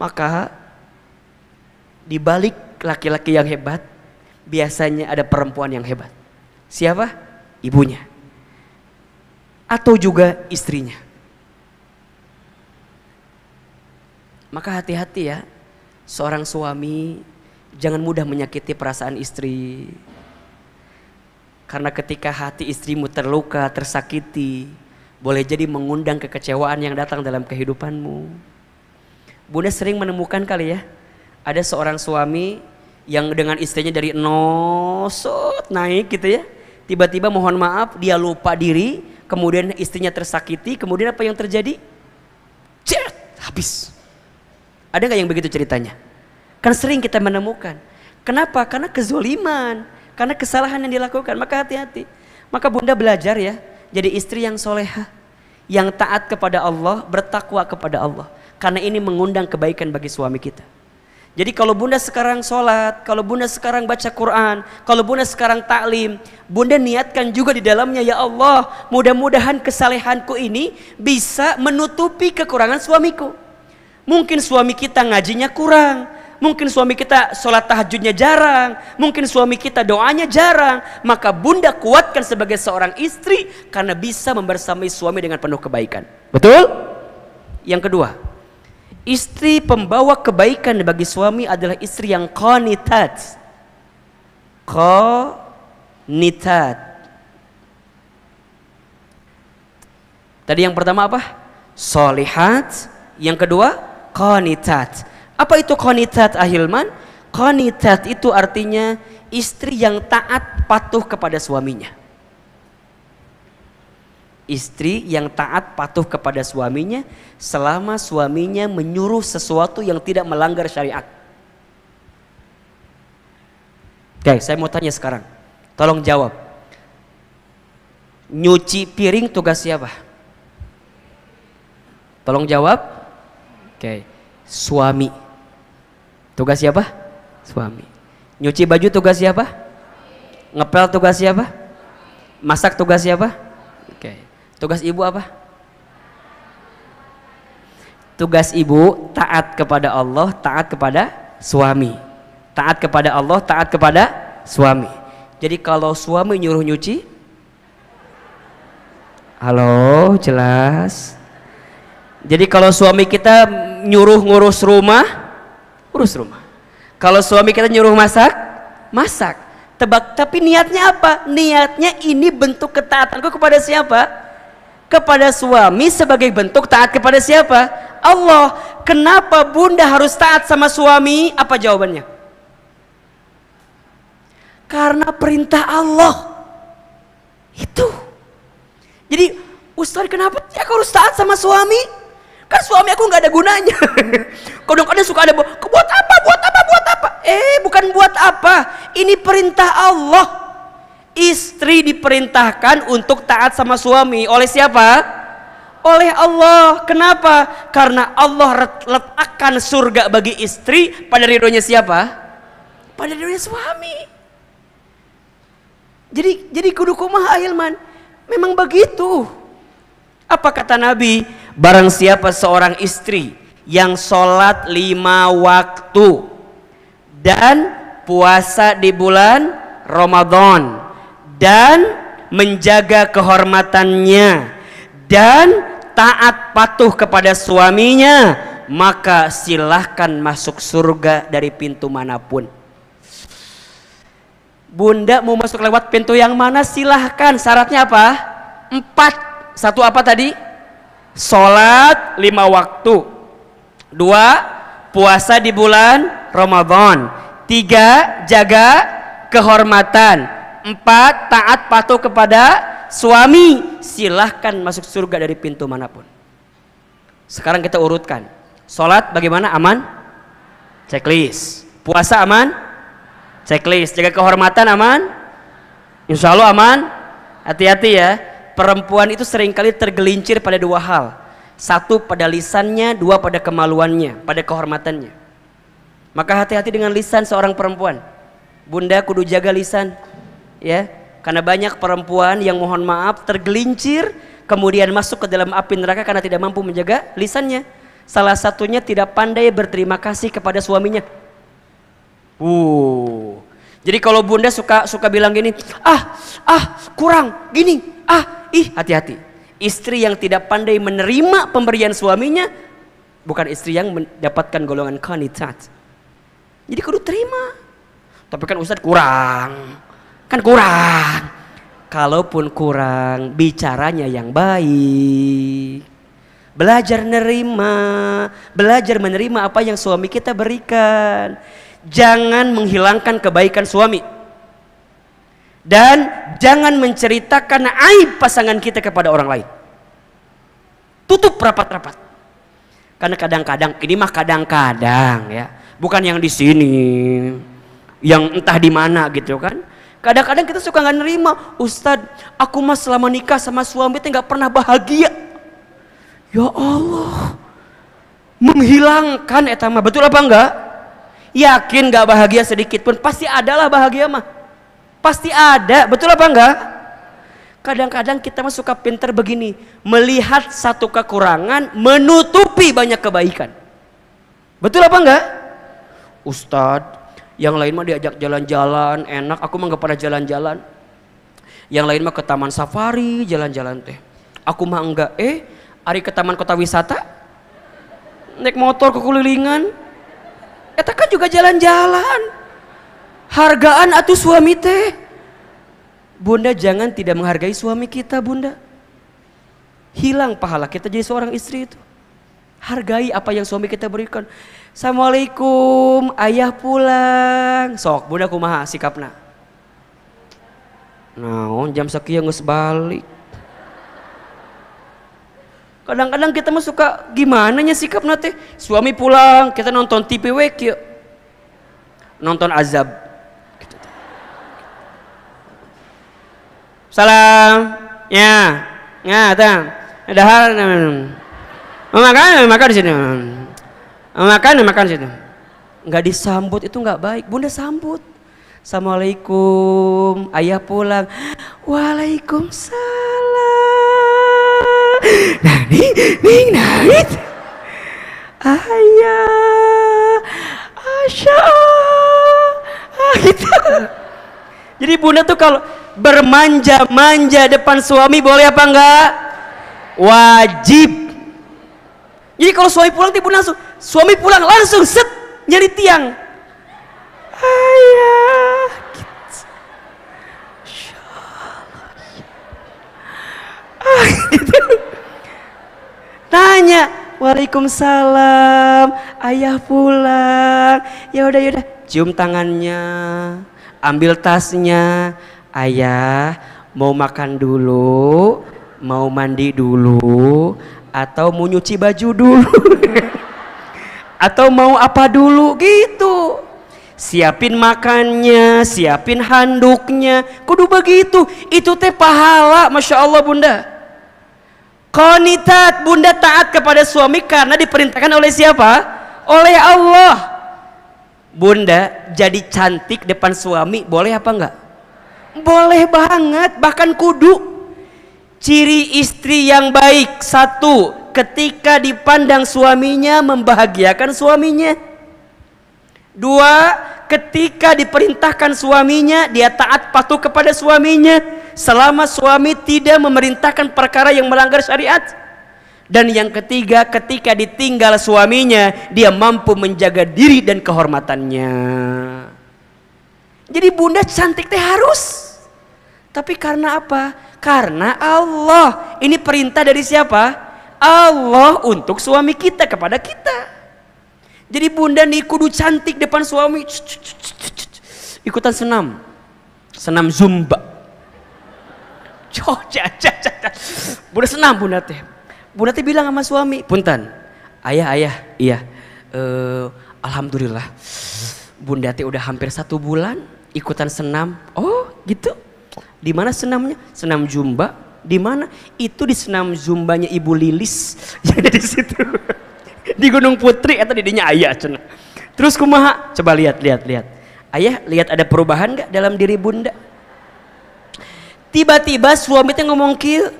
Maka di balik laki-laki yang hebat biasanya ada perempuan yang hebat. Siapa? Ibunya. Atau juga istrinya. Maka hati-hati ya, seorang suami jangan mudah menyakiti perasaan istri. Karena ketika hati istrimu terluka, tersakiti, boleh jadi mengundang kekecewaan yang datang dalam kehidupanmu. Bunda sering menemukan kali ya, ada seorang suami yang dengan istrinya dari nosot naik gitu ya. Tiba-tiba mohon maaf dia lupa diri, kemudian istrinya tersakiti, kemudian apa yang terjadi? Cet, habis. Ada nggak yang begitu ceritanya? Kan sering kita menemukan. Kenapa? Karena kezoliman, karena kesalahan yang dilakukan. Maka hati-hati. Maka bunda belajar ya, jadi istri yang soleha, yang taat kepada Allah, bertakwa kepada Allah. Karena ini mengundang kebaikan bagi suami kita. Jadi kalau bunda sekarang sholat, kalau bunda sekarang baca Quran, kalau bunda sekarang taklim, bunda niatkan juga di dalamnya ya Allah, mudah-mudahan kesalehanku ini bisa menutupi kekurangan suamiku. Mungkin suami kita ngajinya kurang, mungkin suami kita sholat tahajudnya jarang, mungkin suami kita doanya jarang, maka bunda kuatkan sebagai seorang istri karena bisa membersamai suami dengan penuh kebaikan. Betul? Yang kedua, istri pembawa kebaikan bagi suami adalah istri yang konitat. Konitat. Tadi yang pertama apa? Solihat. Yang kedua, Qanitat. Apa itu Qanitat Ahilman? Qanitat itu artinya istri yang taat patuh kepada suaminya. Istri yang taat patuh kepada suaminya selama suaminya menyuruh sesuatu yang tidak melanggar syariat. Oke, saya mau tanya sekarang. Tolong jawab. Nyuci piring tugas siapa? Tolong jawab Oke. Suami. Tugas siapa? Suami. Nyuci baju tugas siapa? Ngepel tugas siapa? Masak tugas siapa? Oke. Tugas ibu apa? Tugas ibu taat kepada Allah, taat kepada suami. Taat kepada Allah, taat kepada suami. Jadi kalau suami nyuruh nyuci, halo jelas jadi kalau suami kita nyuruh ngurus rumah, urus rumah. Kalau suami kita nyuruh masak, masak. Tebak, tapi niatnya apa? Niatnya ini bentuk ketaatanku kepada siapa? Kepada suami sebagai bentuk taat kepada siapa? Allah. Kenapa bunda harus taat sama suami? Apa jawabannya? Karena perintah Allah. Itu. Jadi Ustaz kenapa sih aku harus taat sama suami? kan suami aku nggak ada gunanya [LAUGHS] kadang-kadang suka ada buat apa buat apa buat apa eh bukan buat apa ini perintah Allah istri diperintahkan untuk taat sama suami oleh siapa oleh Allah kenapa karena Allah letakkan surga bagi istri pada ridhonya siapa pada ridhonya suami jadi jadi kudu kumaha Hilman memang begitu apa kata Nabi Barang siapa seorang istri yang sholat lima waktu dan puasa di bulan Ramadan dan menjaga kehormatannya dan taat patuh kepada suaminya maka silahkan masuk surga dari pintu manapun Bunda mau masuk lewat pintu yang mana silahkan syaratnya apa? empat satu apa tadi? Sholat lima waktu. Dua, puasa di bulan Ramadan. Tiga, jaga kehormatan. Empat, taat patuh kepada suami. Silahkan masuk surga dari pintu manapun. Sekarang kita urutkan. Sholat bagaimana? Aman? Checklist. Puasa aman? Checklist. Jaga kehormatan aman? Insya Allah aman. Hati-hati ya Perempuan itu seringkali tergelincir pada dua hal. Satu pada lisannya, dua pada kemaluannya, pada kehormatannya. Maka hati-hati dengan lisan seorang perempuan. Bunda kudu jaga lisan, ya. Karena banyak perempuan yang mohon maaf tergelincir kemudian masuk ke dalam api neraka karena tidak mampu menjaga lisannya. Salah satunya tidak pandai berterima kasih kepada suaminya. Uh. Jadi kalau bunda suka suka bilang gini, ah, ah, kurang, gini, ah, ih hati-hati. Istri yang tidak pandai menerima pemberian suaminya bukan istri yang mendapatkan golongan kanitat. Jadi kudu terima. Tapi kan Ustadz kurang. Kan kurang. Kalaupun kurang, bicaranya yang baik belajar nerima, belajar menerima apa yang suami kita berikan. Jangan menghilangkan kebaikan suami dan jangan menceritakan aib pasangan kita kepada orang lain. Tutup rapat-rapat. Karena kadang-kadang ini mah kadang-kadang ya, bukan yang di sini, yang entah di mana gitu kan. Kadang-kadang kita suka nggak nerima, Ustadz, aku mah selama nikah sama suami itu nggak pernah bahagia. Ya Allah, menghilangkan etama betul apa enggak? Yakin nggak bahagia sedikit pun pasti adalah bahagia mah pasti ada, betul apa enggak? Kadang-kadang kita mah suka pinter begini, melihat satu kekurangan menutupi banyak kebaikan. Betul apa enggak? Ustadz, yang lain mah diajak jalan-jalan, enak, aku mah gak pernah jalan-jalan. Yang lain mah ke taman safari, jalan-jalan teh. Aku mah enggak, eh, hari ke taman kota wisata, naik motor ke kulilingan, kan juga jalan-jalan. Hargaan atau suami teh. Bunda jangan tidak menghargai suami kita bunda. Hilang pahala kita jadi seorang istri itu. Hargai apa yang suami kita berikan. Assalamualaikum, ayah pulang. Sok, bunda kumaha sikapna. Naon jam sekian nges balik. Kadang-kadang kita mah suka gimana nya sikap Suami pulang, kita nonton TV yuk Nonton azab. salam ya ya tang ada hal makan makan di sini makan makan di situ nggak disambut itu nggak baik bunda sambut assalamualaikum ayah pulang waalaikumsalam nani ning nait gitu. ayah asya ah, gitu jadi bunda tuh kalau bermanja-manja depan suami boleh apa enggak? Wajib. Jadi kalau suami pulang tiba langsung, suami pulang langsung set nyari tiang. Ayah. Tanya, gitu. Waalaikumsalam, ayah pulang. Ya udah ya udah, cium tangannya, ambil tasnya, Ayah mau makan dulu, mau mandi dulu, atau mau nyuci baju dulu, [LAUGHS] atau mau apa dulu gitu. Siapin makannya, siapin handuknya, kudu begitu. Itu teh pahala, masya Allah bunda. Konitat, bunda taat kepada suami karena diperintahkan oleh siapa? Oleh Allah. Bunda jadi cantik depan suami boleh apa enggak? Boleh banget, bahkan kudu. Ciri istri yang baik satu, ketika dipandang suaminya membahagiakan suaminya. Dua, ketika diperintahkan suaminya, dia taat patuh kepada suaminya selama suami tidak memerintahkan perkara yang melanggar syariat. Dan yang ketiga, ketika ditinggal suaminya, dia mampu menjaga diri dan kehormatannya. Jadi bunda cantik teh harus. Tapi karena apa? Karena Allah. Ini perintah dari siapa? Allah untuk suami kita kepada kita. Jadi bunda nih kudu cantik depan suami. Ikutan senam. Senam zumba. Bunda senam bunda teh. Bunda teh bilang sama suami, Puntan, ayah ayah, iya. Uh, alhamdulillah. Bunda teh udah hampir satu bulan ikutan senam. Oh, gitu. Di mana senamnya? Senam Zumba. Di mana? Itu di senam Zumbanya Ibu Lilis yang [LAUGHS] ada di situ. di Gunung Putri atau di dinya ayah cina. Terus kumaha? Coba lihat, lihat, lihat. Ayah, lihat ada perubahan gak dalam diri bunda? Tiba-tiba suami teh ngomong kil.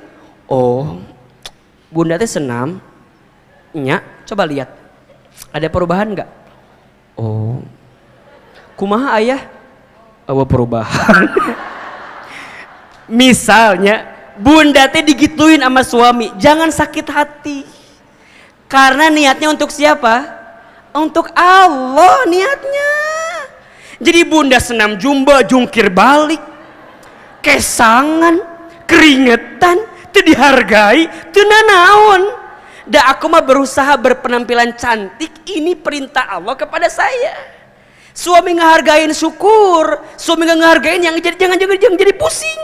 Oh, bunda teh senam. Nya, coba lihat. Ada perubahan gak? Oh, kumaha ayah? Apa perubahan. [LAUGHS] misalnya bunda teh digituin sama suami jangan sakit hati karena niatnya untuk siapa untuk Allah niatnya jadi bunda senam jumba jungkir balik kesangan keringetan itu dihargai itu naon dan aku mah berusaha berpenampilan cantik ini perintah Allah kepada saya suami ngehargain syukur suami ngehargain yang jadi jangan jangan, jangan jadi pusing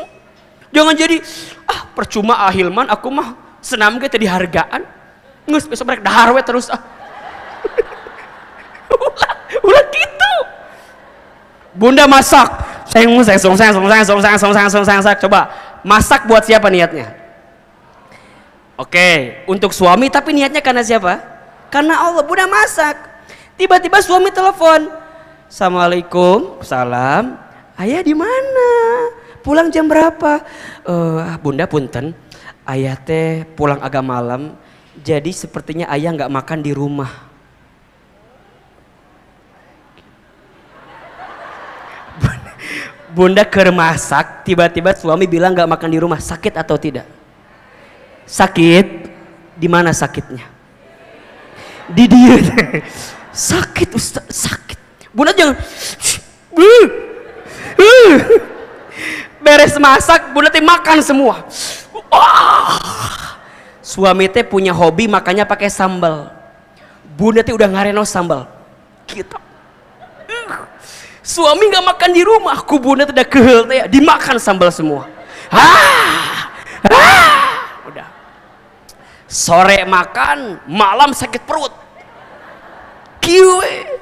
Jangan jadi ah percuma ah Hilman aku mah senam ge tadi hargaan. Ngus besok mereka dahar we terus ah. ulah ulah gitu. Bunda masak. Saya ngus saya song saya song saya song saya song saya song saya coba masak buat siapa niatnya? Oke, untuk suami tapi niatnya karena siapa? Karena Allah. Bunda masak. Tiba-tiba suami telepon. Assalamualaikum, salam. Ayah di mana? pulang jam berapa? Uh, bunda punten, ayah teh pulang agak malam, jadi sepertinya ayah nggak makan di rumah. [LAUGHS] Bunda kermasak, tiba-tiba suami bilang nggak makan di rumah, sakit atau tidak? Sakit, di mana sakitnya? Di dia [LAUGHS] sakit Ustaz, sakit. Bunda jangan, [LAUGHS] beres masak bunda makan semua oh. suami teh punya hobi makanya pakai sambal bunda teh udah ngareno sambal kita suami nggak makan di rumah ku bunda teh udah kehel teh dimakan sambal semua ah, ah. udah sore makan malam sakit perut kiwe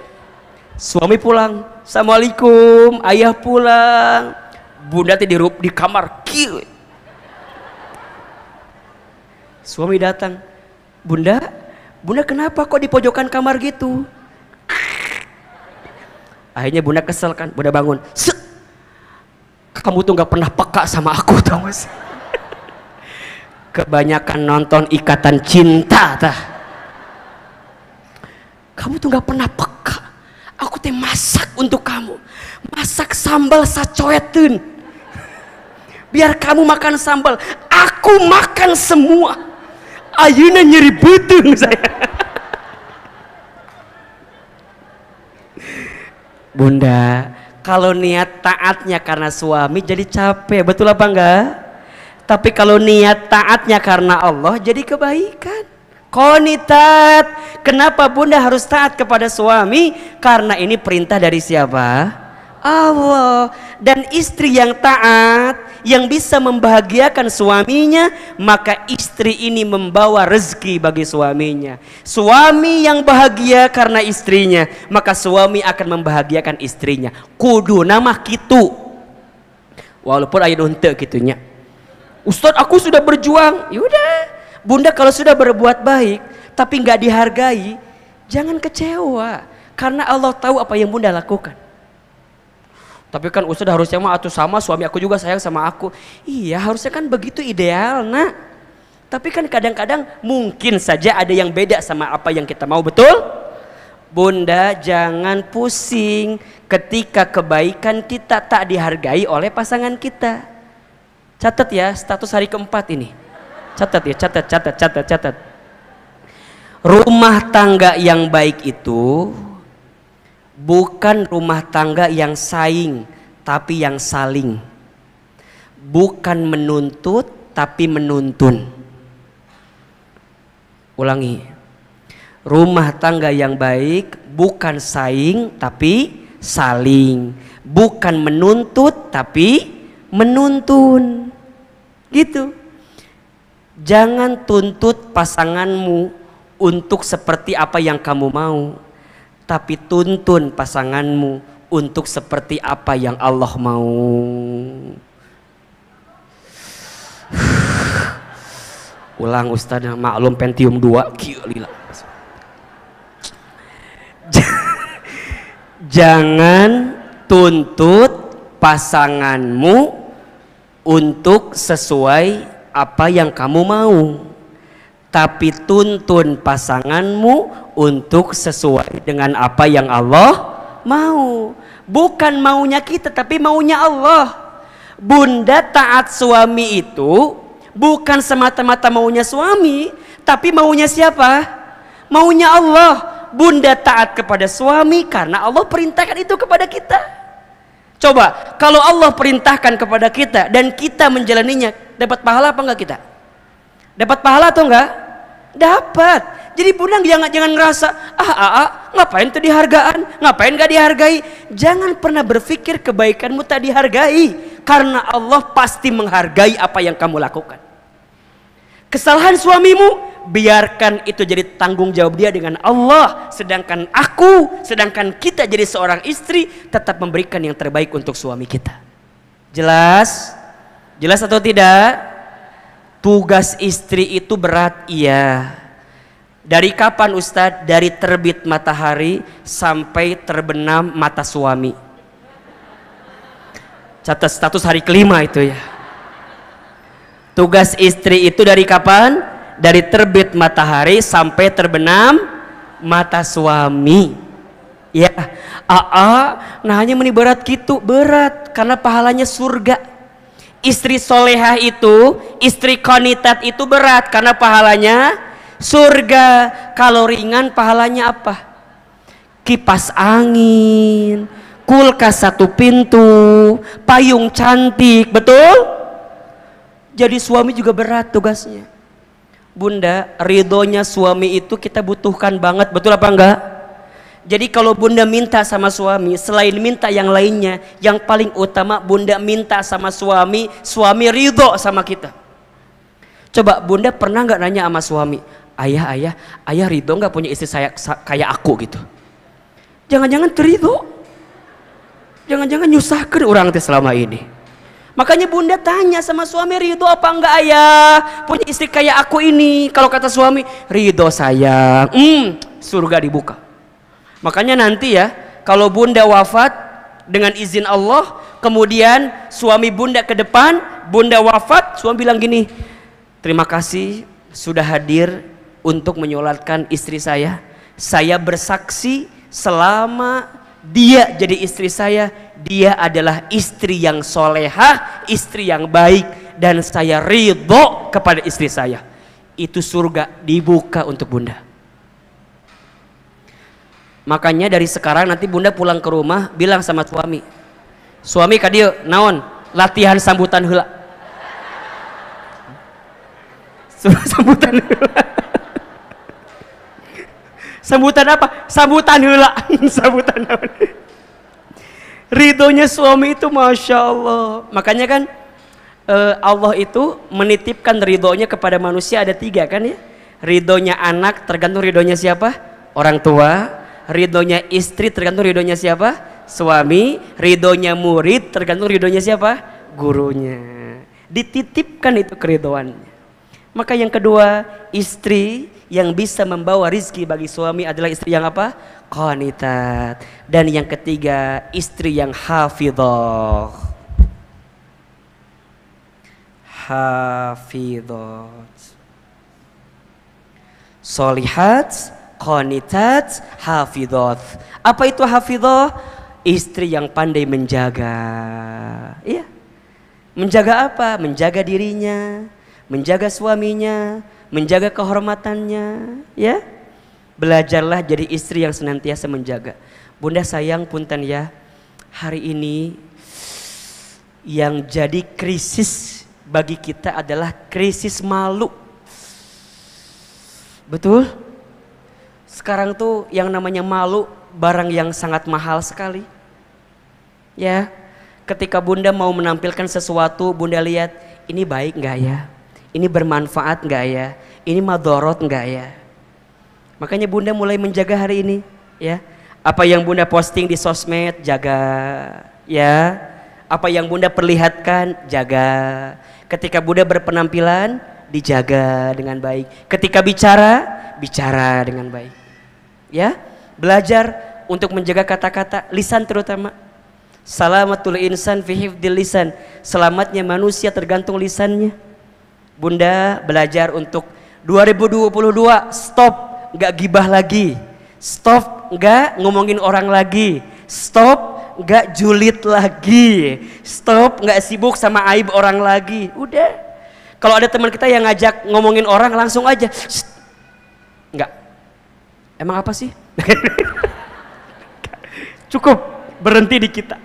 suami pulang assalamualaikum ayah pulang bunda teh di, di kamar kiri. suami datang bunda bunda kenapa kok di pojokan kamar gitu akhirnya bunda kesel kan bunda bangun Sek. kamu tuh nggak pernah peka sama aku tau [LAUGHS] kebanyakan nonton ikatan cinta tah kamu tuh nggak pernah peka aku teh masak untuk kamu masak sambal sacoetin biar kamu makan sambal aku makan semua ayuna nyeri betul [LAUGHS] saya bunda kalau niat taatnya karena suami jadi capek betul apa enggak tapi kalau niat taatnya karena Allah jadi kebaikan konitat kenapa bunda harus taat kepada suami karena ini perintah dari siapa Allah dan istri yang taat yang bisa membahagiakan suaminya maka istri ini membawa rezeki bagi suaminya suami yang bahagia karena istrinya maka suami akan membahagiakan istrinya kudu nama kitu walaupun ayat untuk kitunya Ustadz aku sudah berjuang yaudah bunda kalau sudah berbuat baik tapi nggak dihargai jangan kecewa karena Allah tahu apa yang bunda lakukan tapi kan Ustaz harusnya mah atuh sama suami aku juga sayang sama aku. Iya, harusnya kan begitu ideal, Nak. Tapi kan kadang-kadang mungkin saja ada yang beda sama apa yang kita mau, betul? Bunda jangan pusing ketika kebaikan kita tak dihargai oleh pasangan kita. Catat ya, status hari keempat ini. Catat ya, catat, catat, catat, catat. Rumah tangga yang baik itu Bukan rumah tangga yang saing, tapi yang saling. Bukan menuntut, tapi menuntun. Ulangi. Rumah tangga yang baik bukan saing, tapi saling. Bukan menuntut, tapi menuntun. Gitu. Jangan tuntut pasanganmu untuk seperti apa yang kamu mau tapi tuntun pasanganmu untuk seperti apa yang Allah mau. [SIGHS] Ulang Ustaz yang maklum Pentium 2 [LAUGHS] Jangan tuntut pasanganmu untuk sesuai apa yang kamu mau tapi tuntun pasanganmu untuk sesuai dengan apa yang Allah mau. Bukan maunya kita, tapi maunya Allah. Bunda taat suami itu bukan semata-mata maunya suami, tapi maunya siapa? Maunya Allah. Bunda taat kepada suami karena Allah perintahkan itu kepada kita. Coba, kalau Allah perintahkan kepada kita dan kita menjalaninya, dapat pahala apa enggak kita? Dapat pahala atau enggak? Dapat. Jadi bunda jangan jangan ngerasa ah ah, ah ngapain tuh dihargaan, ngapain gak dihargai. Jangan pernah berpikir kebaikanmu tak dihargai karena Allah pasti menghargai apa yang kamu lakukan. Kesalahan suamimu biarkan itu jadi tanggung jawab dia dengan Allah sedangkan aku sedangkan kita jadi seorang istri tetap memberikan yang terbaik untuk suami kita. Jelas? Jelas atau tidak? Tugas istri itu berat, iya. Dari kapan Ustadz? Dari terbit matahari sampai terbenam mata suami. Catat status hari kelima itu ya. Tugas istri itu dari kapan? Dari terbit matahari sampai terbenam mata suami. Ya, aa, nah hanya meni berat gitu, berat karena pahalanya surga istri solehah itu istri konitat itu berat karena pahalanya surga kalau ringan pahalanya apa kipas angin kulkas satu pintu payung cantik betul jadi suami juga berat tugasnya bunda ridhonya suami itu kita butuhkan banget betul apa enggak jadi kalau bunda minta sama suami, selain minta yang lainnya, yang paling utama bunda minta sama suami, suami ridho sama kita. Coba bunda pernah nggak nanya sama suami, ayah ayah, ayah ridho nggak punya istri saya kayak aku gitu. Jangan-jangan terido, jangan-jangan nyusahkan orang teh selama ini. Makanya bunda tanya sama suami Ridho apa enggak ayah punya istri kayak aku ini. Kalau kata suami Ridho sayang, hmm, surga dibuka. Makanya nanti ya, kalau bunda wafat dengan izin Allah, kemudian suami bunda ke depan, bunda wafat, suami bilang gini, terima kasih sudah hadir untuk menyolatkan istri saya. Saya bersaksi selama dia jadi istri saya, dia adalah istri yang solehah, istri yang baik, dan saya ridho kepada istri saya. Itu surga dibuka untuk bunda. Makanya dari sekarang nanti bunda pulang ke rumah bilang sama suami. Suami kadil naon latihan sambutan hula. [LAUGHS] sambutan hula. [LAUGHS] sambutan apa? Sambutan hula. [LAUGHS] sambutan naon? Ridhonya suami itu masya Allah. Makanya kan eh, Allah itu menitipkan ridhonya kepada manusia ada tiga kan ya. Ridhonya anak tergantung ridhonya siapa? Orang tua, Ridhonya istri tergantung ridhonya siapa? Suami. Ridhonya murid tergantung ridhonya siapa? Gurunya. Dititipkan itu keridoannya. Maka yang kedua, istri yang bisa membawa rizki bagi suami adalah istri yang apa? Qanitat. Dan yang ketiga, istri yang hafidhah. Hafidhah. Solihat, Qanitat hafidhoth. Apa itu hafidhoth? Istri yang pandai menjaga. Iya. Menjaga apa? Menjaga dirinya, menjaga suaminya, menjaga kehormatannya, ya. Belajarlah jadi istri yang senantiasa menjaga. Bunda sayang punten ya. Hari ini yang jadi krisis bagi kita adalah krisis malu. Betul? Sekarang tuh yang namanya malu barang yang sangat mahal sekali. Ya, ketika bunda mau menampilkan sesuatu, bunda lihat ini baik nggak ya? Ini bermanfaat nggak ya? Ini madorot nggak ya? Makanya bunda mulai menjaga hari ini, ya. Apa yang bunda posting di sosmed jaga, ya. Apa yang bunda perlihatkan jaga. Ketika bunda berpenampilan dijaga dengan baik. Ketika bicara bicara dengan baik ya belajar untuk menjaga kata-kata lisan terutama salamatul insan fi hifdil lisan selamatnya manusia tergantung lisannya bunda belajar untuk 2022 stop nggak gibah lagi stop nggak ngomongin orang lagi stop nggak julid lagi stop nggak sibuk sama aib orang lagi udah kalau ada teman kita yang ngajak ngomongin orang langsung aja Shh, Emang apa sih? [LAUGHS] Cukup berhenti di kita.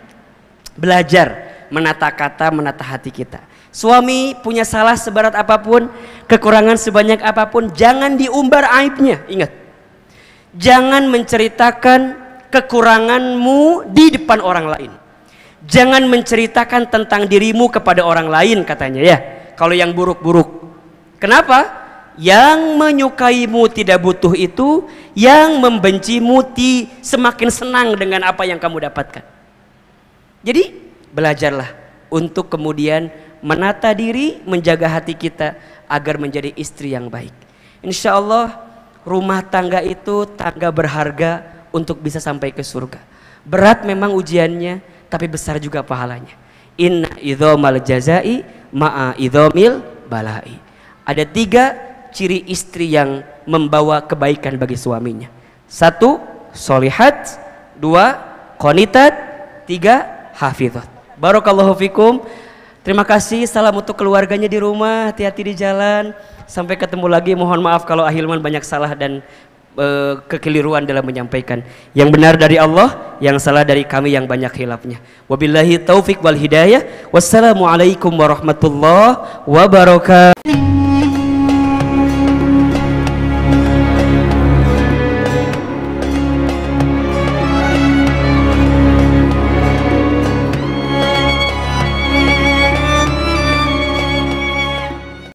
Belajar menata kata, menata hati kita. Suami punya salah seberat apapun, kekurangan sebanyak apapun, jangan diumbar aibnya. Ingat. Jangan menceritakan kekuranganmu di depan orang lain. Jangan menceritakan tentang dirimu kepada orang lain katanya ya. Kalau yang buruk-buruk. Kenapa? yang menyukaimu tidak butuh itu, yang membencimu ti semakin senang dengan apa yang kamu dapatkan. Jadi, belajarlah untuk kemudian menata diri, menjaga hati kita agar menjadi istri yang baik. Insya Allah, rumah tangga itu tangga berharga untuk bisa sampai ke surga. Berat memang ujiannya, tapi besar juga pahalanya. Inna idhomal jazai ma'a idhomil balai. Ada tiga ciri istri yang membawa kebaikan bagi suaminya. Satu, solihat. Dua, konitat. Tiga, hafidhat. Barokallahu fikum. Terima kasih. Salam untuk keluarganya di rumah. Hati-hati di jalan. Sampai ketemu lagi. Mohon maaf kalau Ahilman banyak salah dan eh, kekeliruan dalam menyampaikan. Yang benar dari Allah, yang salah dari kami yang banyak hilafnya. Wabillahi taufik wal hidayah. Wassalamualaikum warahmatullahi wabarakatuh.